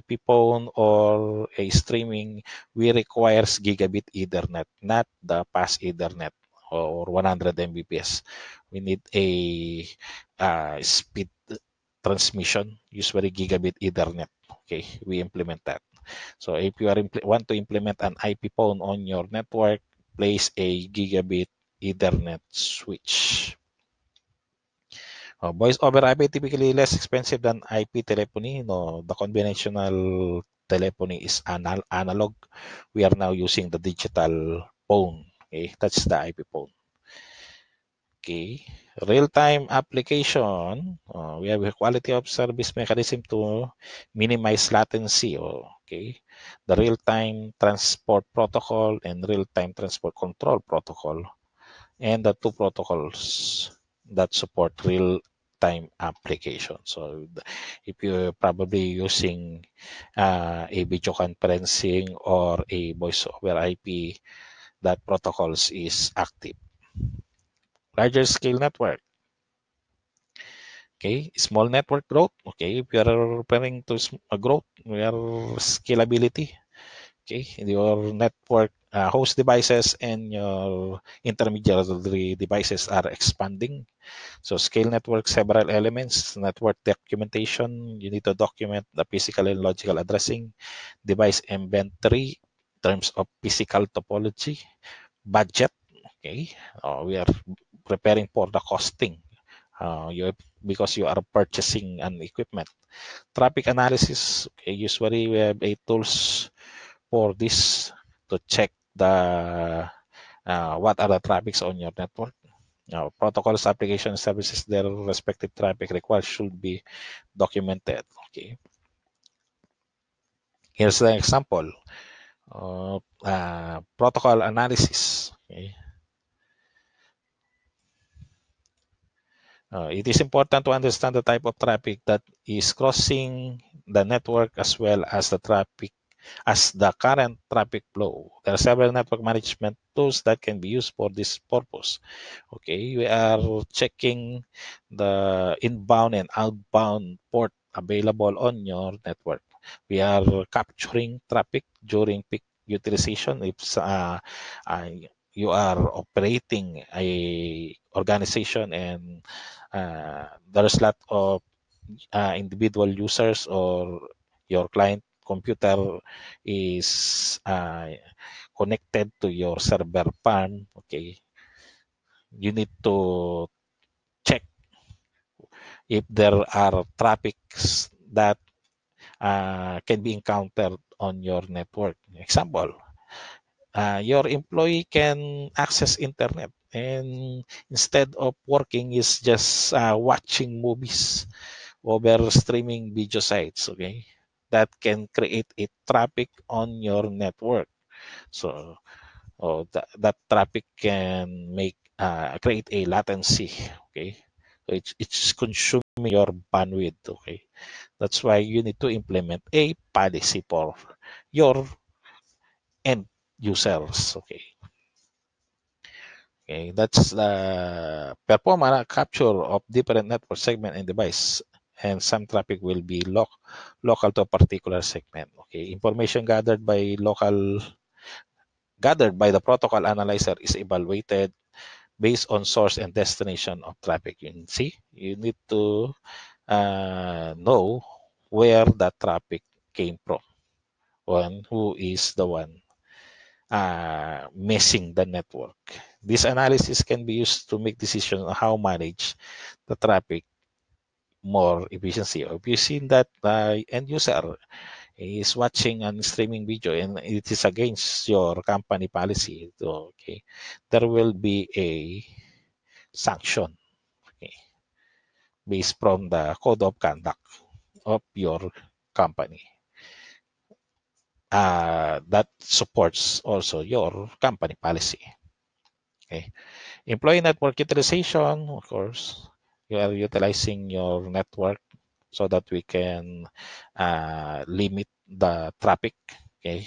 IP phone or a streaming, we requires gigabit Ethernet, not the pass Ethernet or 100 Mbps. We need a uh, speed transmission, usually gigabit Ethernet. Okay, we implement that. So if you are want to implement an IP phone on your network, place a gigabit Ethernet switch voice oh, over IP typically less expensive than IP telephony. No, the conventional telephony is anal analog. We are now using the digital phone. Okay, that's the IP phone. Okay, real-time application. Oh, we have a quality of service mechanism to minimize latency. Oh, okay, the real-time transport protocol and real-time transport control protocol, and the two protocols that support real time application. So if you're probably using uh, a video conferencing or a voice over IP, that protocols is active. Larger scale network. Okay, small network growth. Okay, if you are referring to a uh, growth, we are scalability. Okay, your network uh, host devices and your uh, intermediary devices are expanding. So scale network, several elements, network documentation, you need to document the physical and logical addressing, device inventory, terms of physical topology, budget, okay, uh, we are preparing for the costing. Uh, you because you are purchasing an equipment. Traffic analysis, okay, usually we have a tools for this to check the uh, what are the traffics on your network. Now, protocols, application services, their respective traffic requests should be documented. Okay. Here's an example of uh, protocol analysis. Okay. Uh, it is important to understand the type of traffic that is crossing the network as well as the traffic as the current traffic flow. There are several network management tools that can be used for this purpose. Okay, we are checking the inbound and outbound port available on your network. We are capturing traffic during peak utilization if uh, uh, you are operating a organization and uh, there's a lot of uh, individual users or your client computer is uh, connected to your server farm, okay, you need to check if there are traffics that uh, can be encountered on your network. Example, uh, your employee can access internet and instead of working is just uh, watching movies over streaming video sites, okay? that can create a traffic on your network. So oh, that, that traffic can make uh, create a latency. Okay, so it's it's consuming your bandwidth. Okay, that's why you need to implement a policy for your end users. Okay. Okay, that's the performance capture of different network segment and device and some traffic will be lo local to a particular segment. Okay, information gathered by local gathered by the protocol analyzer is evaluated based on source and destination of traffic. You see, you need to uh, know where that traffic came from, and who is the one uh, messing the network. This analysis can be used to make decisions on how manage the traffic more efficiency. If you seen that end user is watching and streaming video and it is against your company policy, okay, there will be a sanction okay, based from the code of conduct of your company uh, that supports also your company policy. Okay. Employee network utilization, of course, you are utilizing your network so that we can uh, limit the traffic okay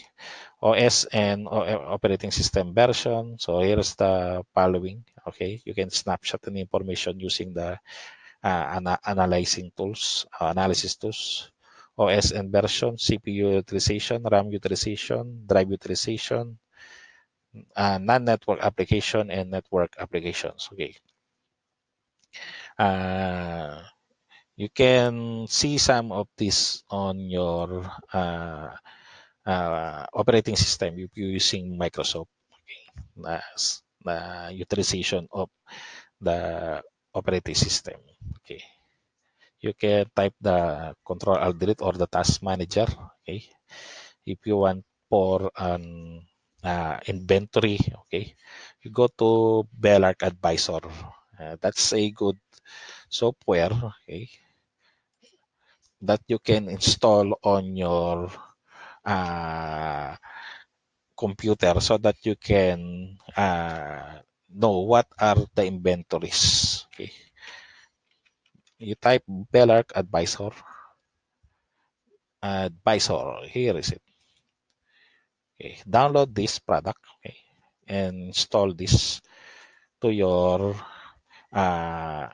os and operating system version so here's the following okay you can snapshot the information using the uh, ana analyzing tools uh, analysis tools os and version cpu utilization ram utilization drive utilization uh, non-network application and network applications okay uh, you can see some of this on your uh, uh, operating system if you're using Microsoft. Okay. the utilization of the operating system. Okay. You can type the control alt delete or the task manager. Okay. If you want for an uh, inventory, okay, you go to Bellark Advisor. Uh, that's a good software okay, that you can install on your uh, computer so that you can uh, know what are the inventories. Okay. You type Bellark Advisor. Advisor, here is it. Okay. Download this product okay. and install this to your uh,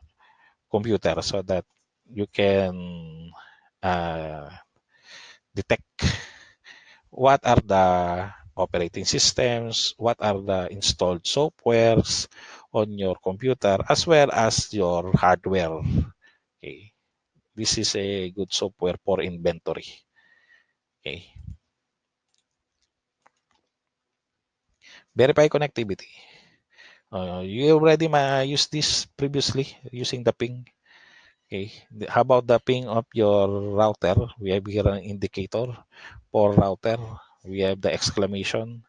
computer so that you can uh, detect what are the operating systems, what are the installed softwares on your computer, as well as your hardware. Okay. This is a good software for inventory. Okay. Verify connectivity. Uh, you already used this previously using the ping. Okay, how about the ping of your router? We have here an indicator for router. We have the exclamation,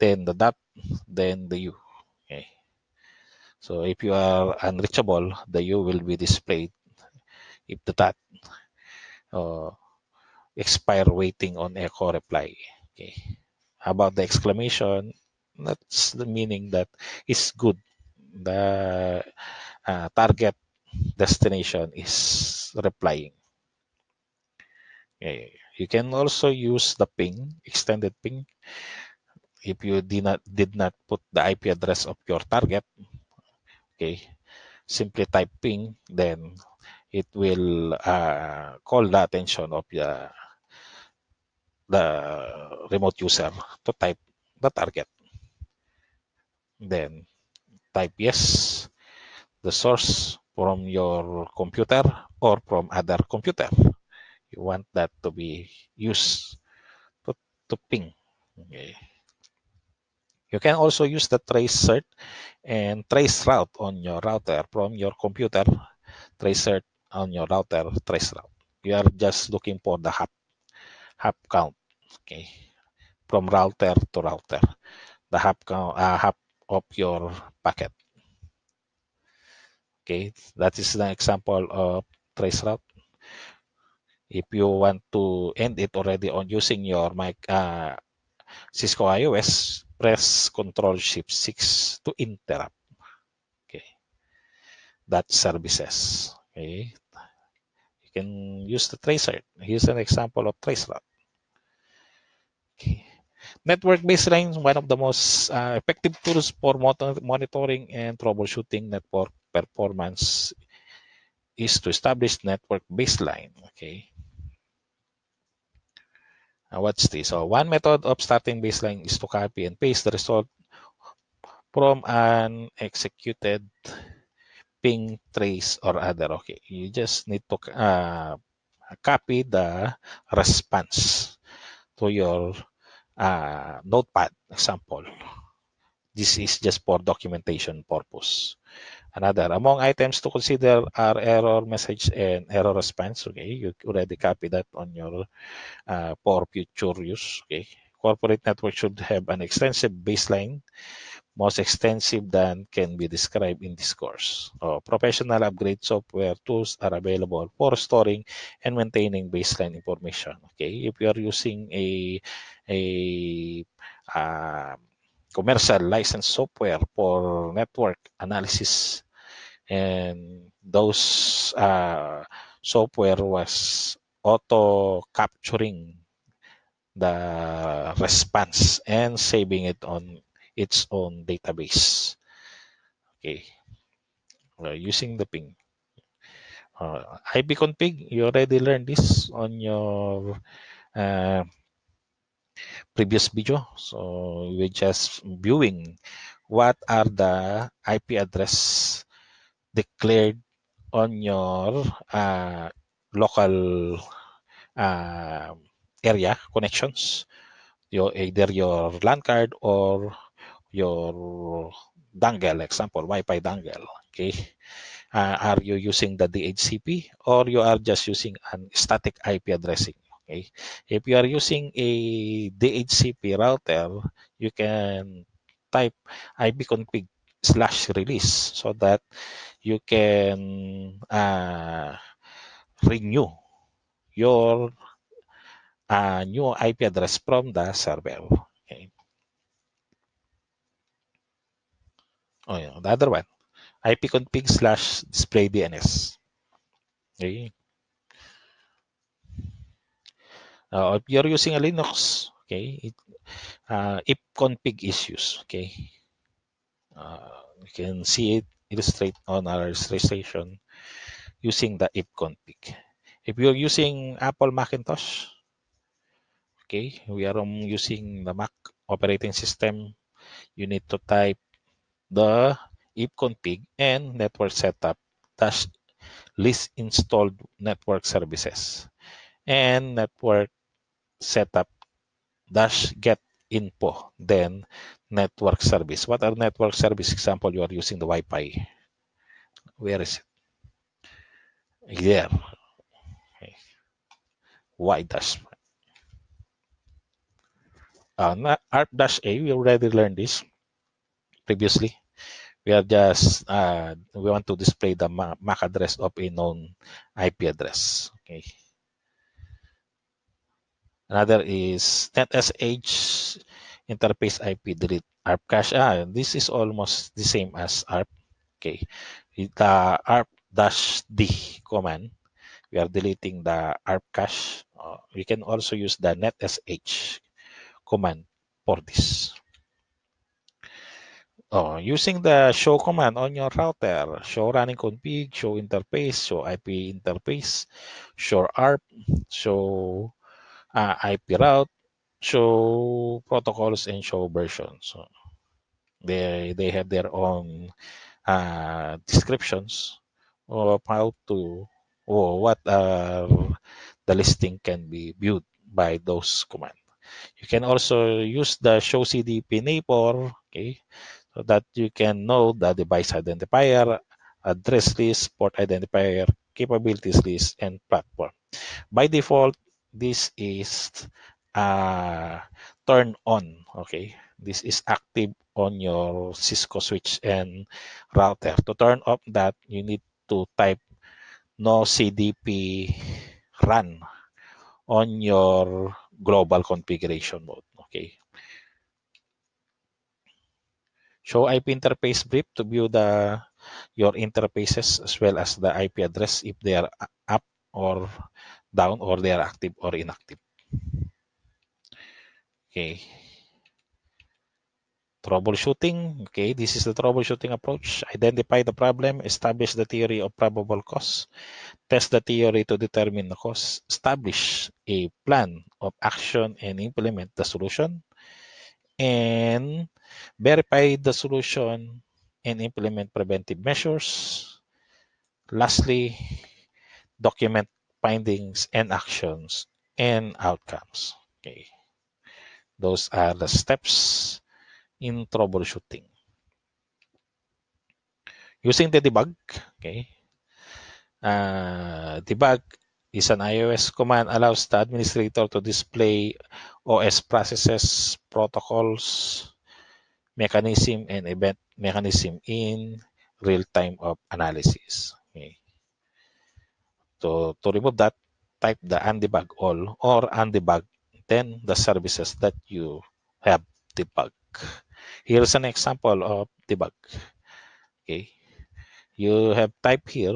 then the dot, then the U. Okay. So if you are unreachable, the U will be displayed. If the dot uh, expire waiting on echo reply. Okay. About the exclamation, that's the meaning that is good. The uh, target destination is replying. Okay. You can also use the ping, extended ping. If you did not, did not put the IP address of your target, okay, simply type ping, then it will uh, call the attention of the, the remote user to type the target. Then type yes, the source, from your computer or from other computer. You want that to be used to, to ping. Okay. You can also use the trace cert and trace route on your router from your computer, trace cert on your router, trace route. You are just looking for the hop, hop count, okay, from router to router, the hop count, uh, hop of your packet. Okay, that is an example of trace route. If you want to end it already on using your mic, uh, Cisco iOS, press Control Shift 6 to interrupt. Okay, that services. Okay, you can use the tracer. Here's an example of trace route. Okay. Network baseline, one of the most uh, effective tools for monitoring and troubleshooting network performance is to establish network baseline. Okay. Now what's this? So one method of starting baseline is to copy and paste the result from an executed ping trace or other. Okay, you just need to uh, copy the response to your uh, notepad example. This is just for documentation purpose. Another, among items to consider are error message and error response. Okay, you already copy that on your uh, for future use. Okay, corporate network should have an extensive baseline, most extensive than can be described in this course. Oh, professional upgrade software tools are available for storing and maintaining baseline information. Okay, if you are using a a um, commercial license software for network analysis and those uh, software was auto capturing the response and saving it on its own database okay uh, using the ping uh, ipconfig you already learned this on your uh, previous video. So we're just viewing what are the IP address declared on your uh, local uh, area connections, your either your LAN card or your dongle, example, Wi-Fi dongle. Okay, uh, are you using the DHCP or you are just using an static IP addressing? Okay. If you are using a DHCP router, you can type ibconfig slash release so that you can uh, renew your uh, new IP address from the server. Okay. Oh, yeah, the other one, ipconfig slash display DNS. Okay. Uh, if you're using a Linux, okay, it, uh, if config issues, okay, uh, you can see it illustrate on our illustration using the if config. If you're using Apple Macintosh, okay, we are um, using the Mac operating system. You need to type the if config and network setup dash list installed network services and network setup dash get info then network service what are network service example you are using the wi-fi where is it here okay. y dash uh, arp dash a we already learned this previously we are just uh, we want to display the MAC address of a known IP address. Okay, Another is NetSH interface IP delete ARP cache. Ah, this is almost the same as ARP. Okay, the ARP dash D command, we are deleting the ARP cache. Uh, we can also use the netsh command for this. Oh, using the show command on your router, show running config, show interface, show IP interface, show ARP, show uh, ah, IP route, show protocols, and show versions. So they they have their own uh, descriptions of how to or what uh, the listing can be viewed by those commands. You can also use the show CDP neighbor, okay, so that you can know the device identifier, address list, port identifier, capabilities list, and platform. By default, this is uh, turned on. Okay, this is active on your Cisco switch and router. To turn off that, you need to type no CDP run on your global configuration mode. Okay. Show IP interface brief to view the your interfaces as well as the IP address if they are up or down or they are active or inactive. Okay. Troubleshooting. Okay, this is the troubleshooting approach. Identify the problem, establish the theory of probable cause, test the theory to determine the cause, establish a plan of action and implement the solution, and verify the solution and implement preventive measures. Lastly, document findings and actions and outcomes. Okay. Those are the steps in troubleshooting. Using the debug, okay. Uh, debug is an iOS command allows the administrator to display OS processes, protocols, mechanism, and event mechanism in real-time of analysis to, to remove that, type the undebug all or undebug then the services that you have debug. Here's an example of debug. Okay, you have type here.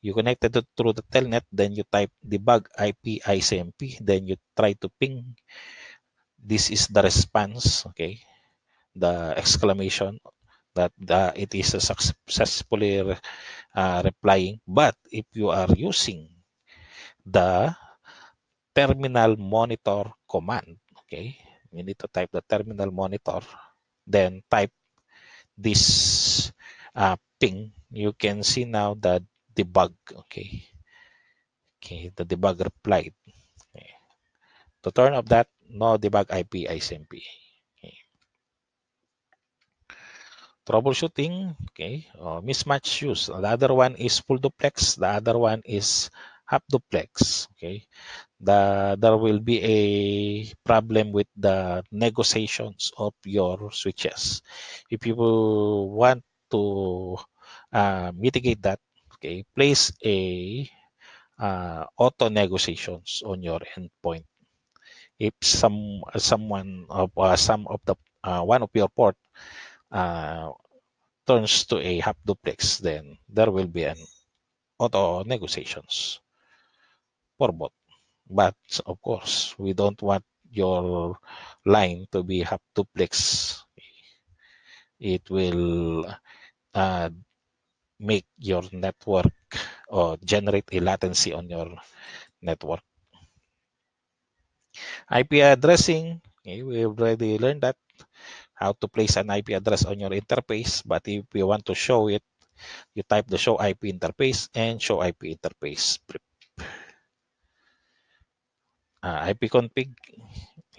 You connected it through the telnet, then you type debug IP ICMP, then you try to ping. This is the response, okay, the exclamation that uh, it is successfully uh, replying. But if you are using the terminal monitor command, okay, you need to type the terminal monitor, then type this uh, ping. You can see now the debug, okay, okay, the debug replied. Okay. To turn off that, no debug IP ICMP. troubleshooting okay uh, mismatch use the other one is full duplex the other one is half duplex okay the there will be a problem with the negotiations of your switches if you want to uh, mitigate that okay place a uh, auto negotiations on your endpoint if some someone of uh, some of the uh, one of your port uh, turns to a half duplex, then there will be an auto negotiations for both. But of course, we don't want your line to be half duplex. It will uh, make your network or generate a latency on your network. IP addressing, okay, we already learned that how to place an IP address on your interface. But if you want to show it, you type the show IP interface and show IP interface. Uh, ah, IP config,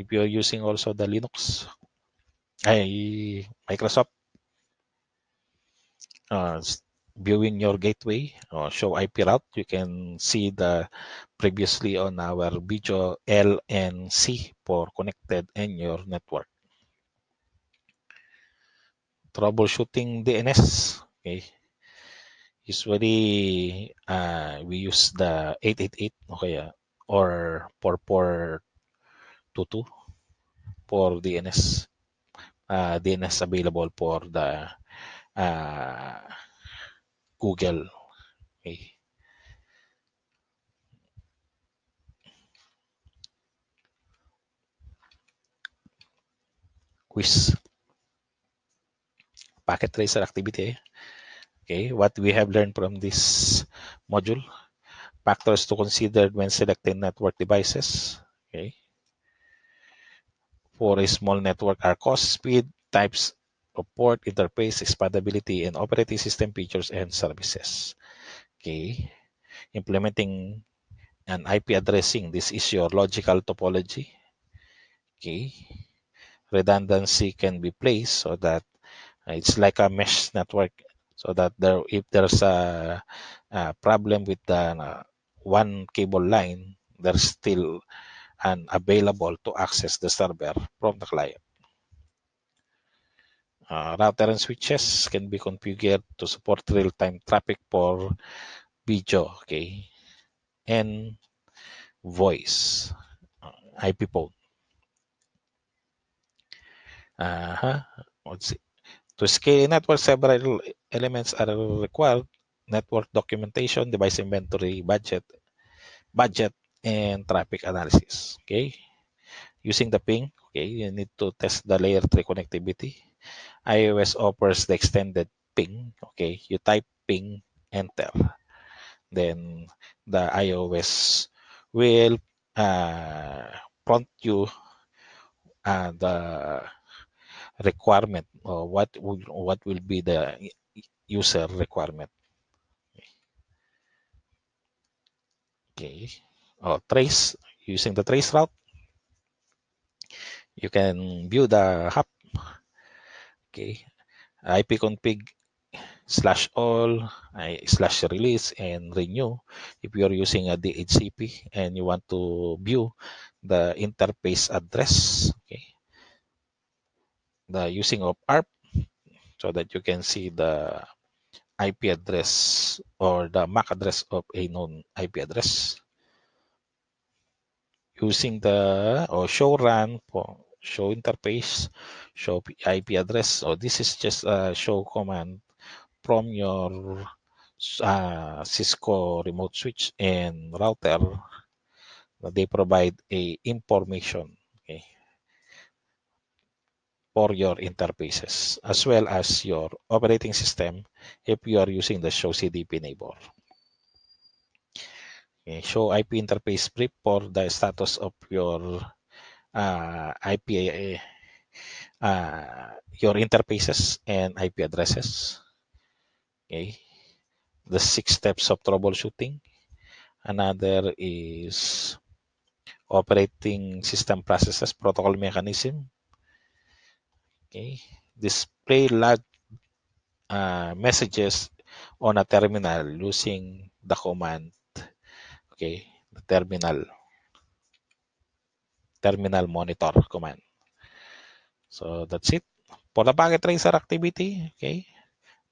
if you're using also the Linux, Microsoft, uh, viewing your gateway or show IP route, you can see the previously on our video L and C for connected and your network troubleshooting DNS. Okay. Usually, uh, we use the 888 okay, uh, or 4422 for DNS. Uh, DNS available for the uh, Google. Okay. Quiz packet tracer activity. Eh? Okay, what we have learned from this module, factors to consider when selecting network devices. Okay. For a small network are cost, speed, types of port, interface, expandability, and operating system features and services. Okay. Implementing an IP addressing, this is your logical topology. Okay. Redundancy can be placed so that it's like a mesh network so that there, if there's a, a problem with the uh, one cable line, there's still an available to access the server from the client. Uh, router and switches can be configured to support real-time traffic for video, okay, and voice, uh, IP phone. Uh -huh. Let's see. To scale a network, several elements are required. Network documentation, device inventory, budget, budget, and traffic analysis. Okay. Using the ping, okay, you need to test the layer 3 connectivity. iOS offers the extended ping. Okay, you type ping, enter. Then the iOS will uh, prompt you uh, the requirement or what will, what will be the user requirement. Okay, or oh, trace using the trace route. You can view the hub. Okay, ipconfig slash all slash release and renew if you are using a DHCP and you want to view the interface address the using of ARP so that you can see the IP address or the MAC address of a known IP address using the or show run for show interface show IP address or this is just a show command from your uh, Cisco remote switch and router they provide a information for your interfaces, as well as your operating system if you are using the show CDP neighbor. Okay, show IP interface brief for the status of your uh, IP, uh, uh, your interfaces and IP addresses. Okay, the six steps of troubleshooting. Another is operating system processes protocol mechanism okay, display live uh, messages on a terminal using the command, okay, the terminal, terminal monitor command. So that's it. For the packet tracer activity, okay,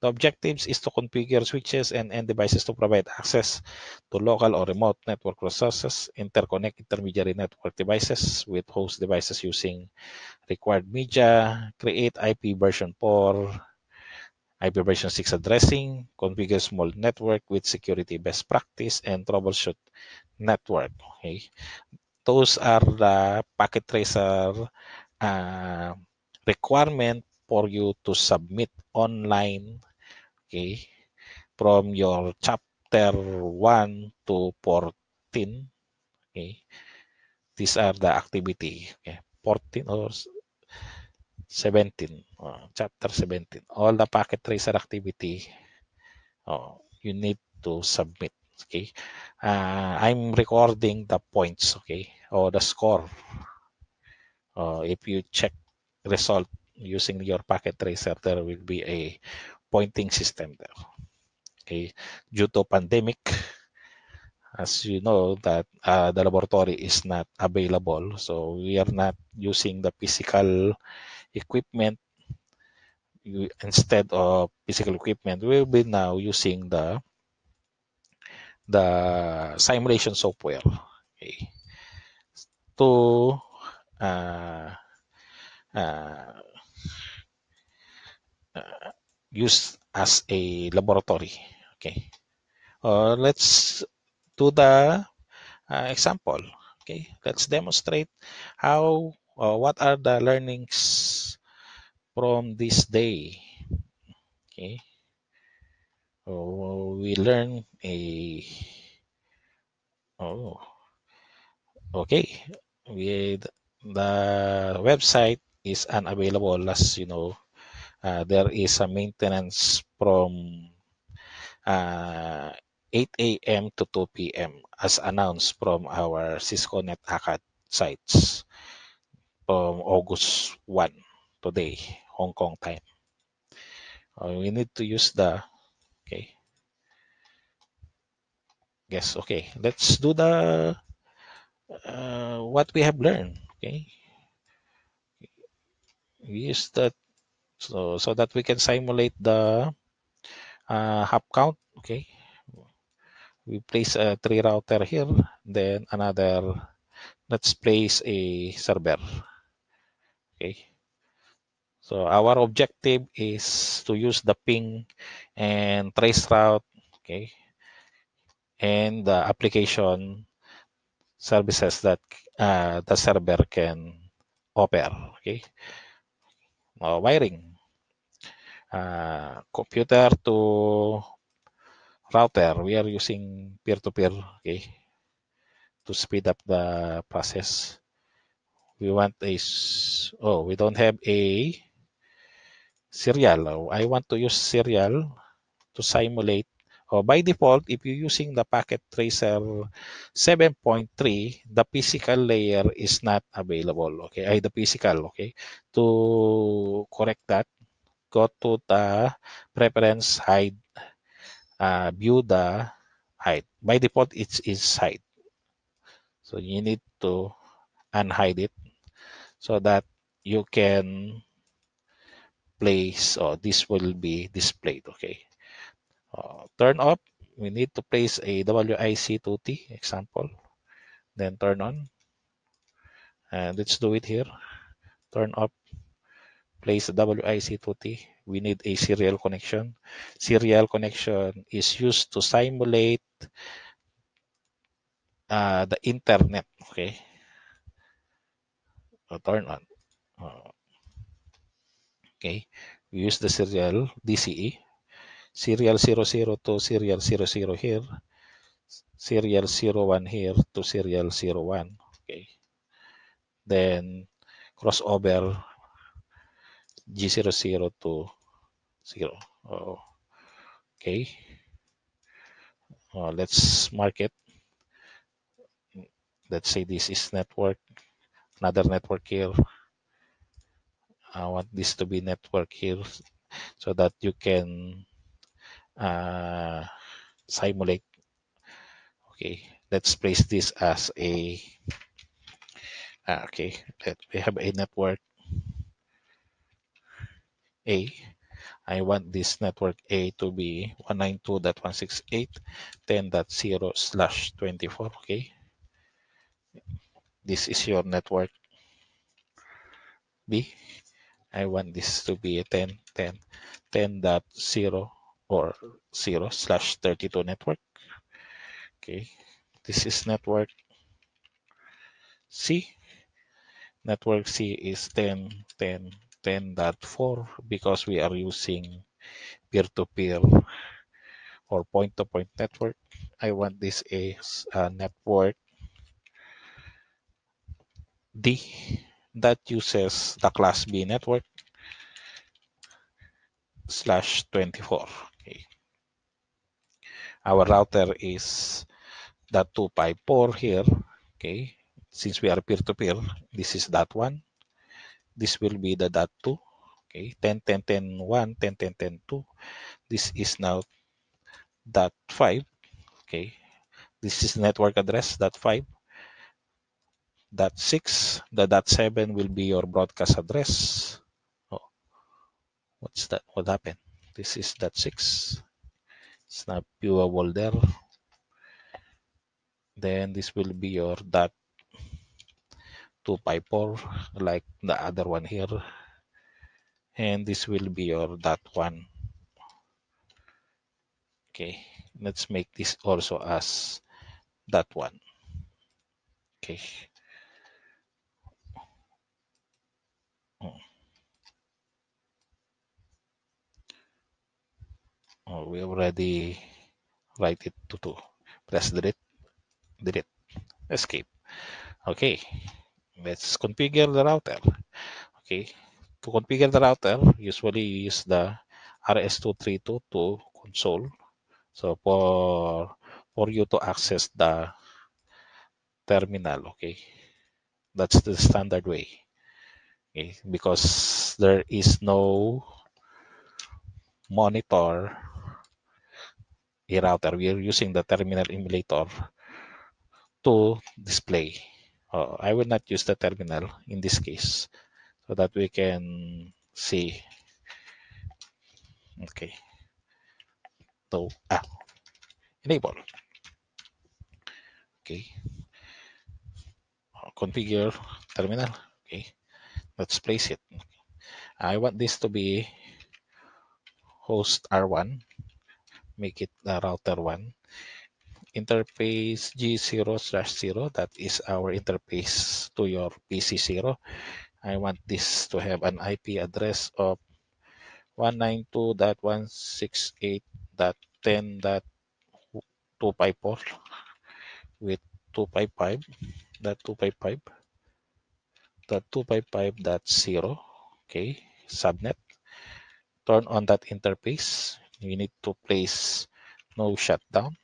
The is to configure switches and end devices to provide access to local or remote network resources, interconnect intermediary network devices with host devices using required media, create IP version 4, IP version 6 addressing, configure small network with security best practice, and troubleshoot network. Okay. Those are the packet tracer uh, requirement for you to submit online okay from your chapter 1 to 14 okay these are the activity okay 14 or 17 uh, chapter 17 all the packet tracer activity oh, you need to submit okay uh, i'm recording the points okay or the score oh, if you check result using your packet tracer there will be a pointing system there. Okay, due to pandemic, as you know that uh, the laboratory is not available, so we are not using the physical equipment. You, instead of physical equipment, we'll be now using the the simulation software okay, to uh, uh, used as a laboratory. Okay, uh, let's do the uh, example. Okay, let's demonstrate how uh, what are the learnings from this day. Okay, oh, we learn a oh okay we the website is unavailable as you know uh, there is a maintenance from uh, 8 a.m. to 2 p.m. as announced from our Net ACAD sites from August 1 today, Hong Kong time. Uh, we need to use the, okay. Yes, okay. Let's do the, uh, what we have learned, okay. We use the so, so that we can simulate the uh, hop count, okay? We place a three router here, then another, let's place a server, okay? So our objective is to use the ping and trace route, okay, and the application services that uh, the server can offer, okay. Uh, wiring. Uh, computer to router, we are using peer-to-peer, -peer, okay, to speed up the process. We want a, oh, we don't have a serial. I want to use serial to simulate or oh, by default, if you're using the packet tracer 7.3, the physical layer is not available. Okay, I the physical. Okay, to correct that, go to the preference hide, uh, view the hide. By default, it is hide. So you need to unhide it so that you can place or oh, this will be displayed okay uh, turn up. we need to place a wic2t example then turn on and let's do it here turn up place the WIC2T, we need a serial connection. Serial connection is used to simulate uh, the internet. Okay. I'll turn on. okay. We use the serial DCE. Serial 00 to serial 00 here. Serial 01 here to serial 01. Okay. Then crossover G00 to 0. Oh, okay. Uh, let's mark it. Let's say this is network, another network here. I want this to be network here so that you can uh, simulate. Okay, let's place this as a, uh, okay, let, we have a network a. I want this network A to be 192.168.10.0 slash 24, okay? This is your network B. I want this to be 10, 10, 10.0 or 0 slash 32 network. Okay, this is network C. Network C is 10, 10, 10.4 because we are using peer-to-peer -peer or point-to-point -point network. I want this as a network D that uses the class B network slash 24. Okay. Our router is that 2 4 here. Okay, since we are peer-to-peer, -peer, this is that one. This will be the dot 2. Okay, 10, 10, 10, 1, 10, 10, 10, 2. This is now dot 5. Okay, this is network address dot 5. Dot 6, the dot 7 will be your broadcast address. Oh, what's that? What happened? This is dot 6. It's not viewable there. Then this will be your dot to pipe 4 like the other one here and this will be your dot one okay let's make this also as dot one okay oh we already write it to two press delete delete escape okay let's configure the router okay to configure the router usually you use the rs 232 to console so for for you to access the terminal okay that's the standard way okay because there is no monitor a router we're using the terminal emulator to display uh, I will not use the terminal in this case so that we can see. Okay. So, ah, enable. Okay. Oh, configure terminal. Okay. Let's place it. I want this to be host R1. Make it the router 1 interface G0/0, slash that is our interface to your PC0. I want this to have an IP address of 192.168.10.254 with 255.255.255.0, .255 okay, subnet. Turn on that interface. You need to place no shutdown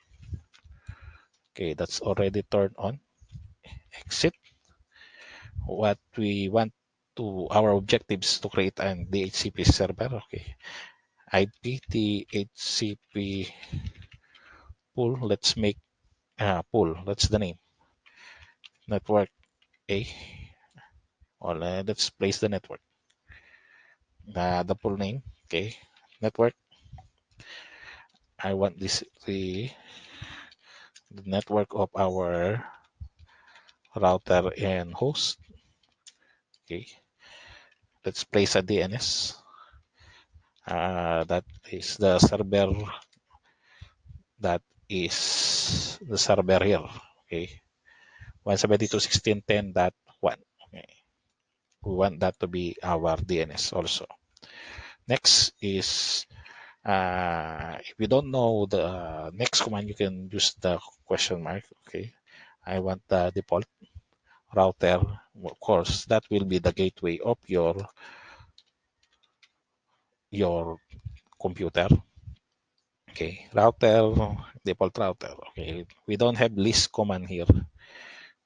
Okay, that's already turned on. Exit. What we want to, our objectives to create an DHCP server. Okay, IP DHCP pool. Let's make uh, pool. That's the name. Network A. All uh, let's place the network. The the pool name. Okay, network. I want this. The the network of our router and host. Okay, let's place a DNS. Uh, that is the server. That is the server here. Okay, 172.16.10.1. Okay, we want that to be our DNS also. Next is uh, if you don't know the uh, next command, you can use the question mark. Okay, I want the default router. Of course, that will be the gateway of your your computer. Okay, router, default router. Okay, we don't have list command here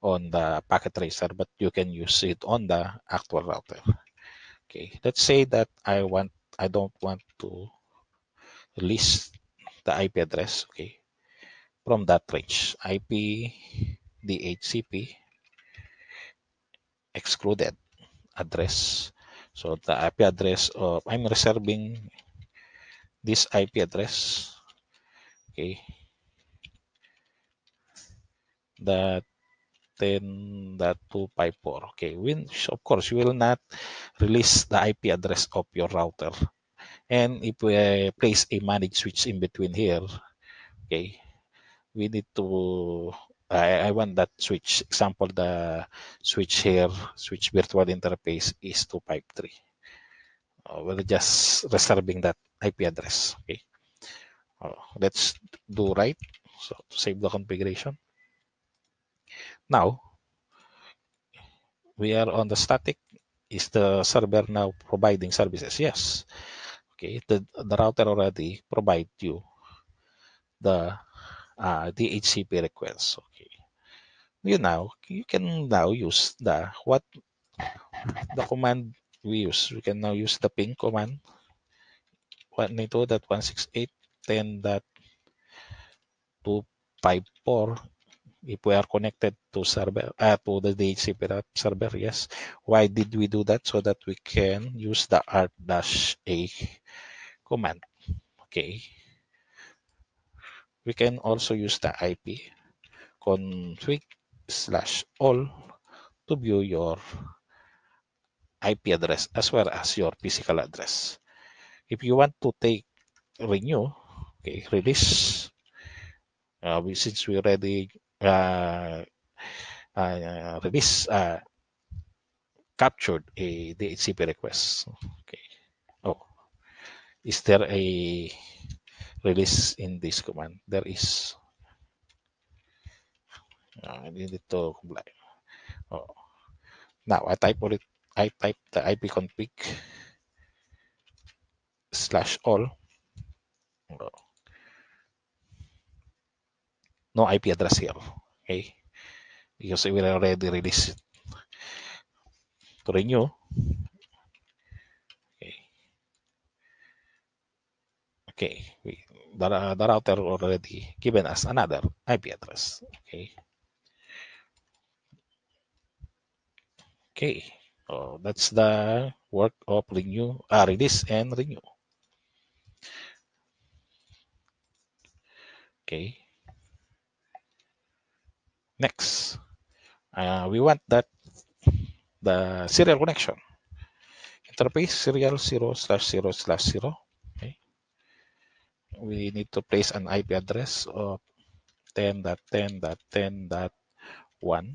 on the packet tracer, but you can use it on the actual router. Okay, let's say that I want I don't want to list the IP address, okay, from that range, IP DHCP excluded address. So the IP address of, I'm reserving this IP address, okay, the 10.254 okay when of course you will not release the ip address of your router and if we uh, place a manage switch in between here okay we need to I, I want that switch example the switch here switch virtual interface is 253 oh, uh, we're just reserving that IP address okay uh, let's do right so to save the configuration now we are on the static is the server now providing services yes okay the, the router already provide you the uh, DHCP request okay you now you can now use the what the command we use we can now use the ping command that that two five four if we are connected to server uh, to the DHCP server yes why did we do that so that we can use the r dash a command okay we can also use the ip config slash all to view your ip address as well as your physical address if you want to take renew okay release uh, we, since we already uh, uh, uh, release uh, captured a the request. Okay. Oh, is there a release in this command? There is. I need to comply. Oh. Now I type it. I type the ipconfig slash all. Oh no IP address here, okay? Because we already released it. To renew, okay, okay, we, the, the router already given us another IP address, okay. Okay, oh, that's the work of renew, uh, release and renew. Okay. Next, uh, we want that the serial connection interface serial 0 slash 0 slash 0. Okay. We need to place an IP address of ten ten ten dot dot dot okay.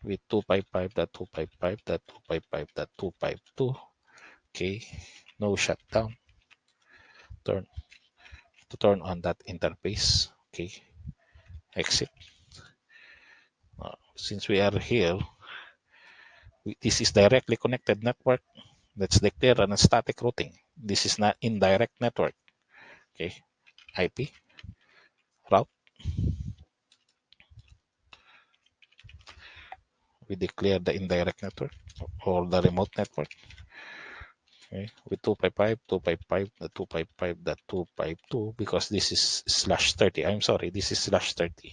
with 255.255.255.252. Okay, no shutdown. Turn to turn on that interface. Okay exit. since we are here, this is directly connected network. Let's declare an static routing. This is not indirect network. Okay, IP, route. We declare the indirect network or the remote network okay with two by five, two by five, the two by five, the two by two because this is slash 30 i'm sorry this is slash 30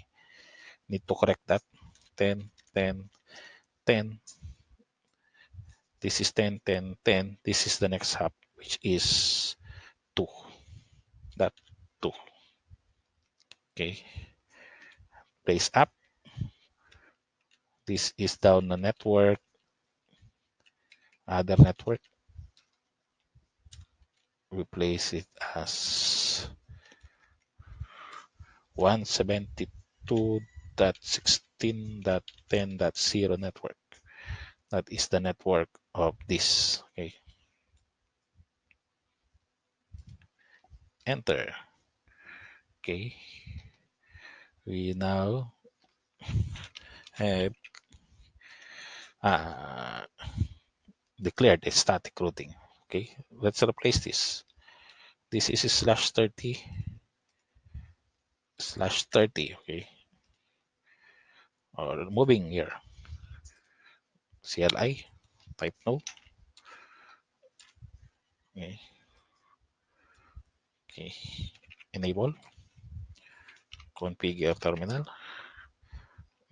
need to correct that 10 10 10 this is 10 10 10 this is the next hub, which is 2 that 2 okay place up this is down the network other network replace it as 172.16.10.0 network. That is the network of this. Okay. Enter. Okay. We now have uh, declared a static routing okay let's replace this this is slash 30 slash 30 okay or moving here cli type no okay okay enable configure terminal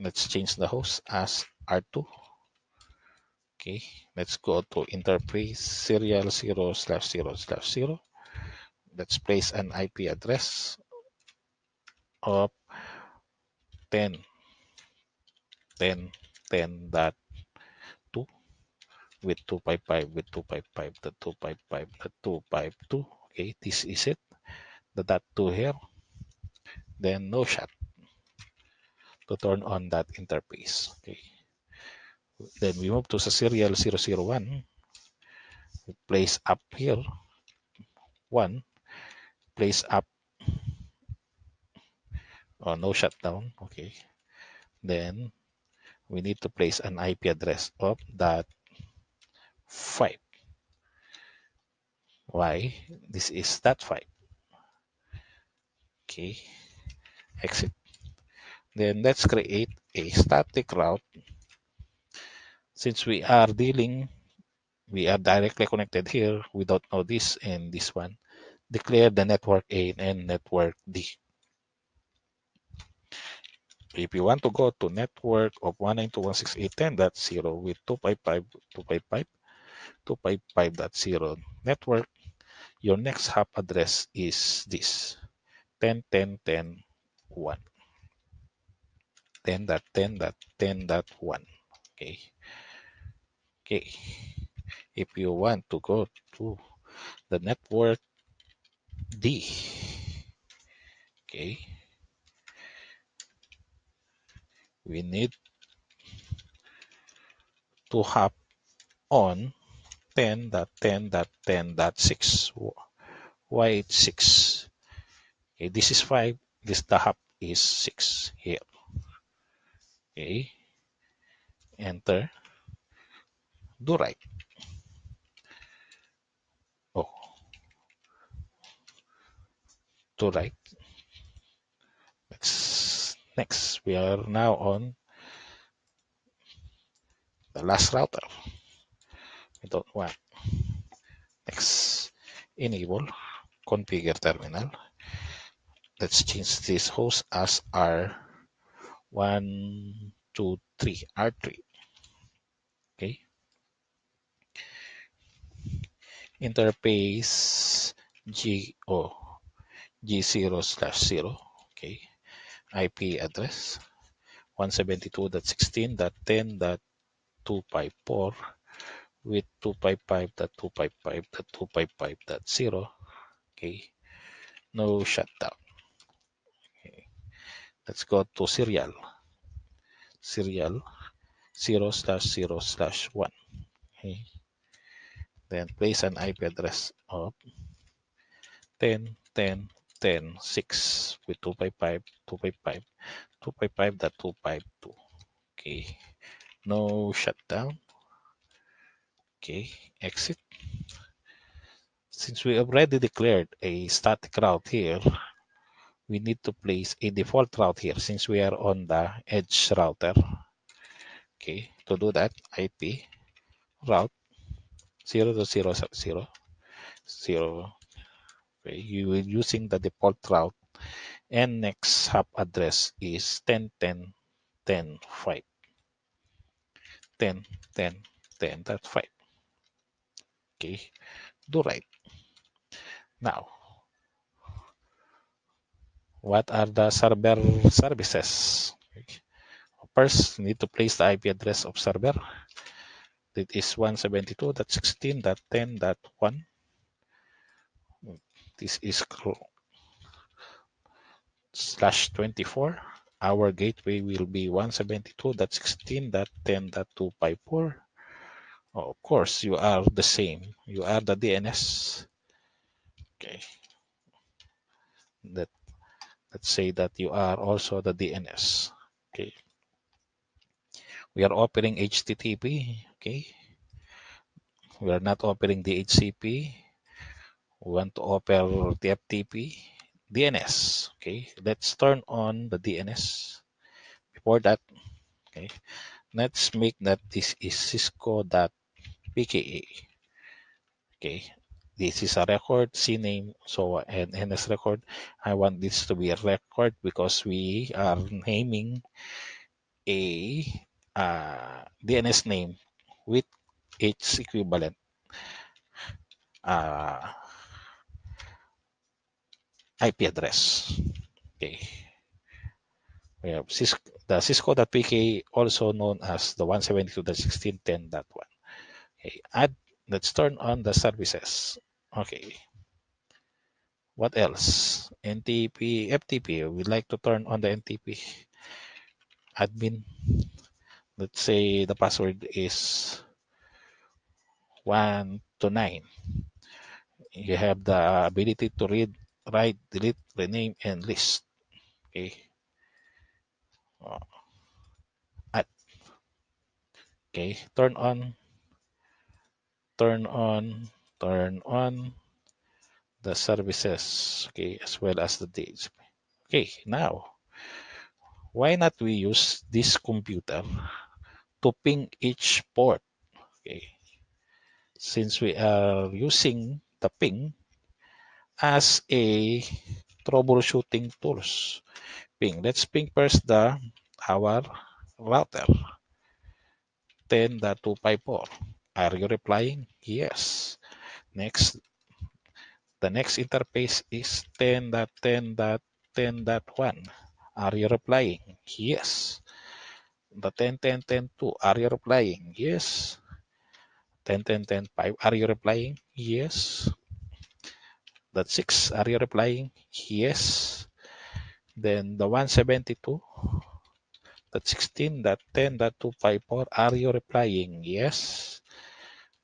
let's change the host as r2 okay let's go to interface serial 0 slash 0 slash 0 let's place an ip address of 10 10 10 dot 2 with 255 with 255 the 255 the 252 okay this is it the dot 2 here then no shot to turn on that interface okay then we move to the serial 001 place up here one place up or oh, no shutdown okay then we need to place an IP address of that 5 why this is that 5 okay exit then let's create a static route since we are dealing we are directly connected here we don't know this and this one declare the network a and network d if you want to go to network of 192.168.10.0 with 255 255 network your next hop address is this 10 10 10 1 10.10.10.1 okay okay if you want to go to the network D okay we need to have on 10.10.10.6 why it's 6 okay this is 5 this the hub is 6 here okay enter do right. Oh, do right. Next, next, we are now on the last router. We don't want. Next, enable configure terminal. Let's change this host as R123, R3. interface G G0 slash 0, okay, IP address 172.16.10.254 with 255.255.255.0, okay, no shutdown. Okay. Let's go to serial, serial 0 slash 0 slash 1, okay then place an IP address of 10, 10, 10, 6 with 2 by 5, 2 by 5, 2 by 5, that two. Okay, no shutdown. Okay, exit. Since we already declared a static route here, we need to place a default route here since we are on the edge router. Okay, to do that, IP route zero to zero sub zero zero okay you will using the default route and next hub address is 10 10 10 5 10 10 10 that's 5 okay do right now what are the server services okay. first need to place the ip address of server it is 172.16.10.1 this is slash 24 our gateway will be 172.16.10.254 four. of course you are the same you are the DNS okay that let's say that you are also the DNS okay we are opening HTTP okay we are not offering DHCP. we want to offer TFTP DNS okay let's turn on the DNS before that okay let's make that this is cisco.pka okay this is a record CNAME so an NS record I want this to be a record because we are naming a uh, DNS name with its equivalent. Uh, IP address. Okay. We have Cisco, the Cisco.pk, also known as the 172.1610.1. Okay. Add, let's turn on the services. Okay. What else? NTP, FTP. We'd like to turn on the NTP admin let's say the password is 1 to 9 you have the ability to read write delete rename and list okay uh, At okay turn on turn on turn on the services okay as well as the dates okay now why not we use this computer to ping each port. Okay. Since we are using the ping as a troubleshooting tools. Ping. Let's ping first the our router. 10.254. Are you replying? Yes. Next, the next interface is 10.10.10.1. Are you replying? Yes the 10, 10, 10, 2. Are you replying? Yes. 10, 10, 10, 5. Are you replying? Yes. That 6. Are you replying? Yes. Then the 172. That 16, that 10, that 254. Are you replying? Yes.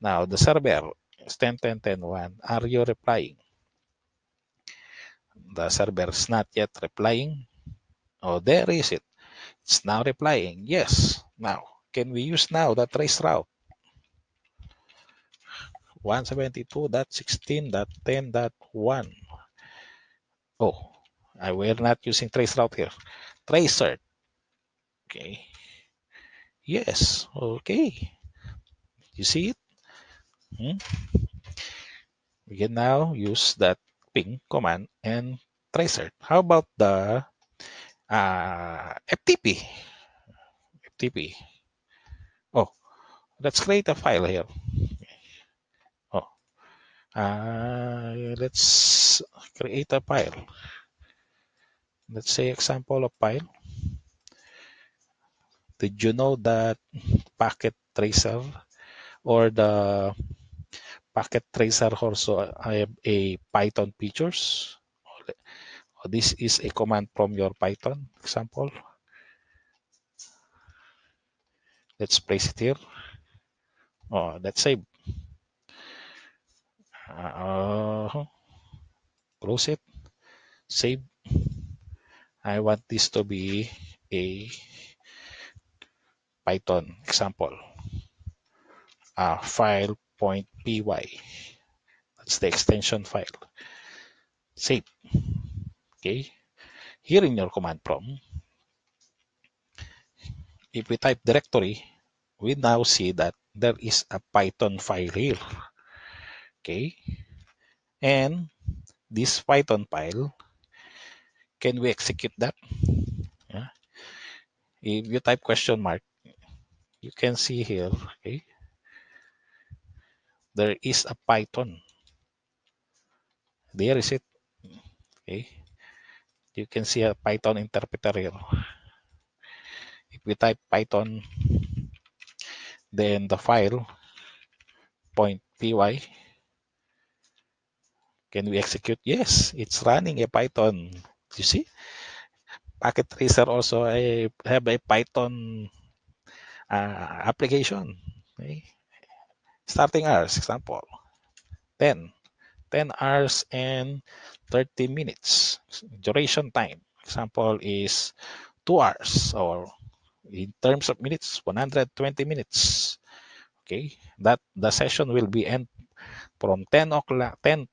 Now the server is 10, 10, 10, 1. Are you replying? The server is not yet replying. Oh, there is it. It's now replying, yes. Now, can we use now that trace route? 172.16.10.1. Oh, I were not using trace route here. Tracer. Okay. Yes. Okay. You see it? Hmm? We can now use that ping command and tracer. How about the uh, ah, FTP. FTP. Oh, let's create a file here. Oh, uh, let's create a file. Let's say example of file. Did you know that packet tracer or the packet tracer also I have a Python features? this is a command from your Python example. Let's place it here. Oh, let's save. Uh, close it. Save. I want this to be a Python example. Uh, file.py. That's the extension file. Save okay here in your command prompt if we type directory we now see that there is a python file here okay and this python file can we execute that yeah. if you type question mark you can see here okay there is a python there is it okay you can see a Python interpreter here. If we type Python, then the file point py, can we execute? Yes, it's running a Python. You see, packet tracer also a, have a Python uh, application. Okay? Starting as example, then 10 hours and 30 minutes duration time example is 2 hours or in terms of minutes 120 minutes okay that the session will be end from 10 o'clock 10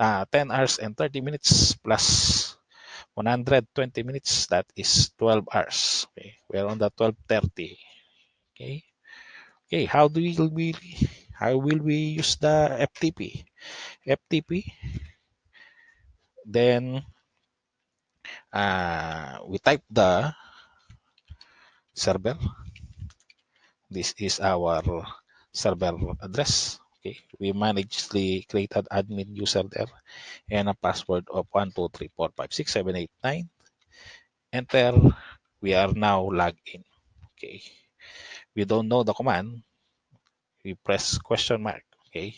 uh, 10 hours and 30 minutes plus 120 minutes that is 12 hours okay we are on the 12:30 okay okay how do we how will we use the ftp FTP. Then uh, we type the server. This is our server address. Okay, we managedly created admin user there and a password of 123456789. Enter. We are now logged in. Okay. We don't know the command. We press question mark. Okay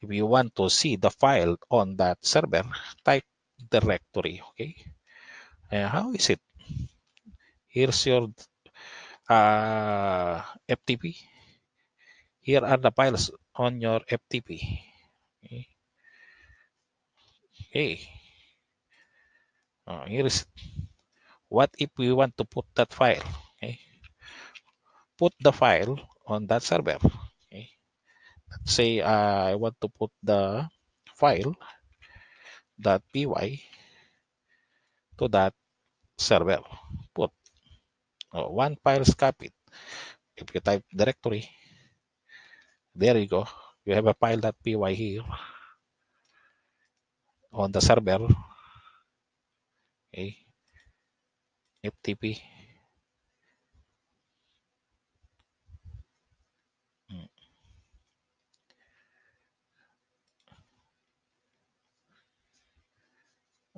if you want to see the file on that server type directory okay how is it here's your uh, ftp here are the files on your ftp okay, okay. Uh, here is what if we want to put that file okay put the file on that server say I want to put the file dot py to that server put oh, one file copied if you type directory there you go you have a file that py here on the server okay ftp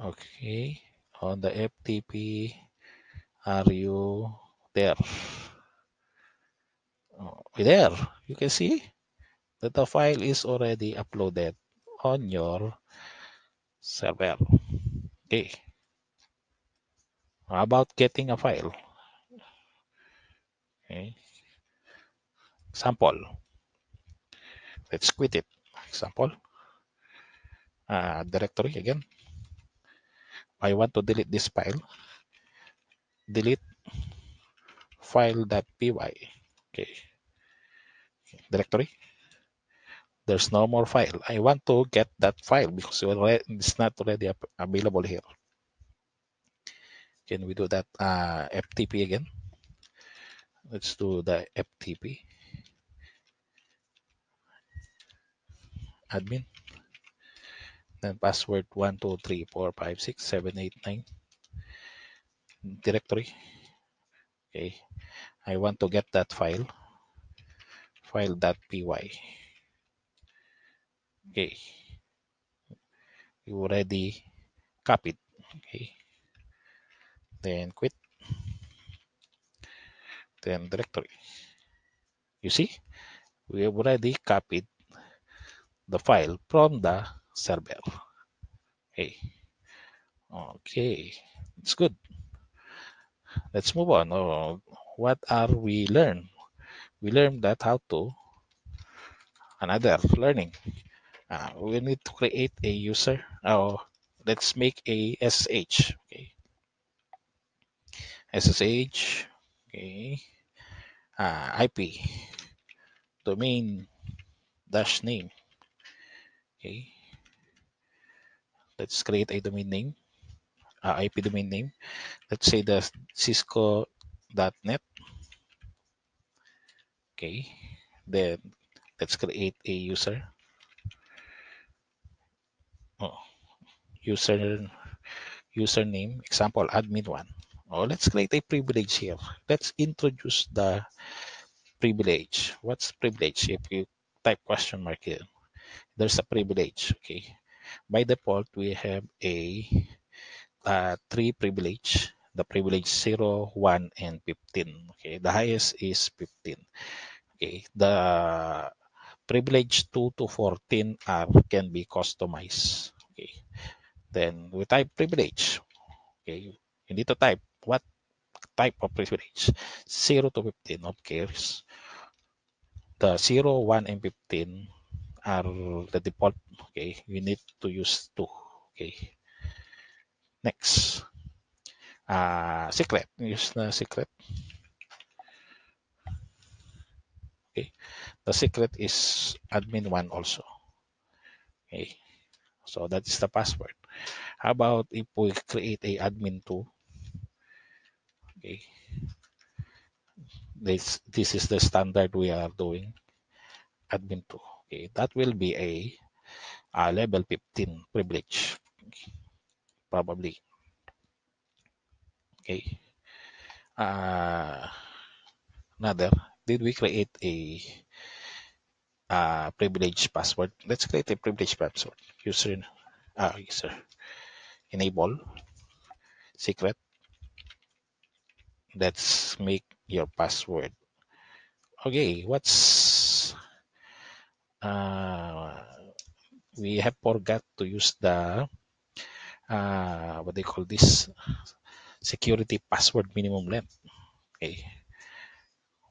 Okay, on the FTP, are you there? Oh, there, you can see that the file is already uploaded on your server. Okay. How about getting a file? Okay. Example. Let's quit it. Example. Uh, directory again. I want to delete this file delete file.py okay directory there's no more file I want to get that file because it's not already available here can we do that uh, FTP again let's do the FTP admin then password 1 2 3 4 5 6 7 8 9 directory okay i want to get that file file.py okay you already copied okay then quit then directory you see we have already copied the file from the Server. Hey, okay, it's good. Let's move on. Oh, what are we learn? We learn that how to another learning. Uh, we need to create a user. Oh, let's make a SSH. Okay, SSH. Okay, uh, IP domain dash name. Okay, let's create a domain name, uh, IP domain name. Let's say the cisco.net. Okay, then let's create a user. Oh, user username, example admin one. Oh, let's create a privilege here. Let's introduce the privilege. What's privilege? If you type question mark here, there's a privilege. Okay, by default we have a uh, three privilege the privilege 0 1 and 15 okay the highest is 15 okay the privilege 2 to 14 are can be customized okay then we type privilege okay you need to type what type of privilege 0 to 15 of cares. the 0 1 and 15 are the default okay you need to use two okay next uh secret use the secret okay the secret is admin one also okay so that is the password how about if we create a admin two okay this this is the standard we are doing admin two Okay, that will be a, a uh, level 15 privilege, probably. Okay. Uh, another, did we create a uh, privilege password? Let's create a privilege password. User, uh, user enable secret. Let's make your password. Okay, what's uh, we have forgot to use the uh, what they call this security password minimum length okay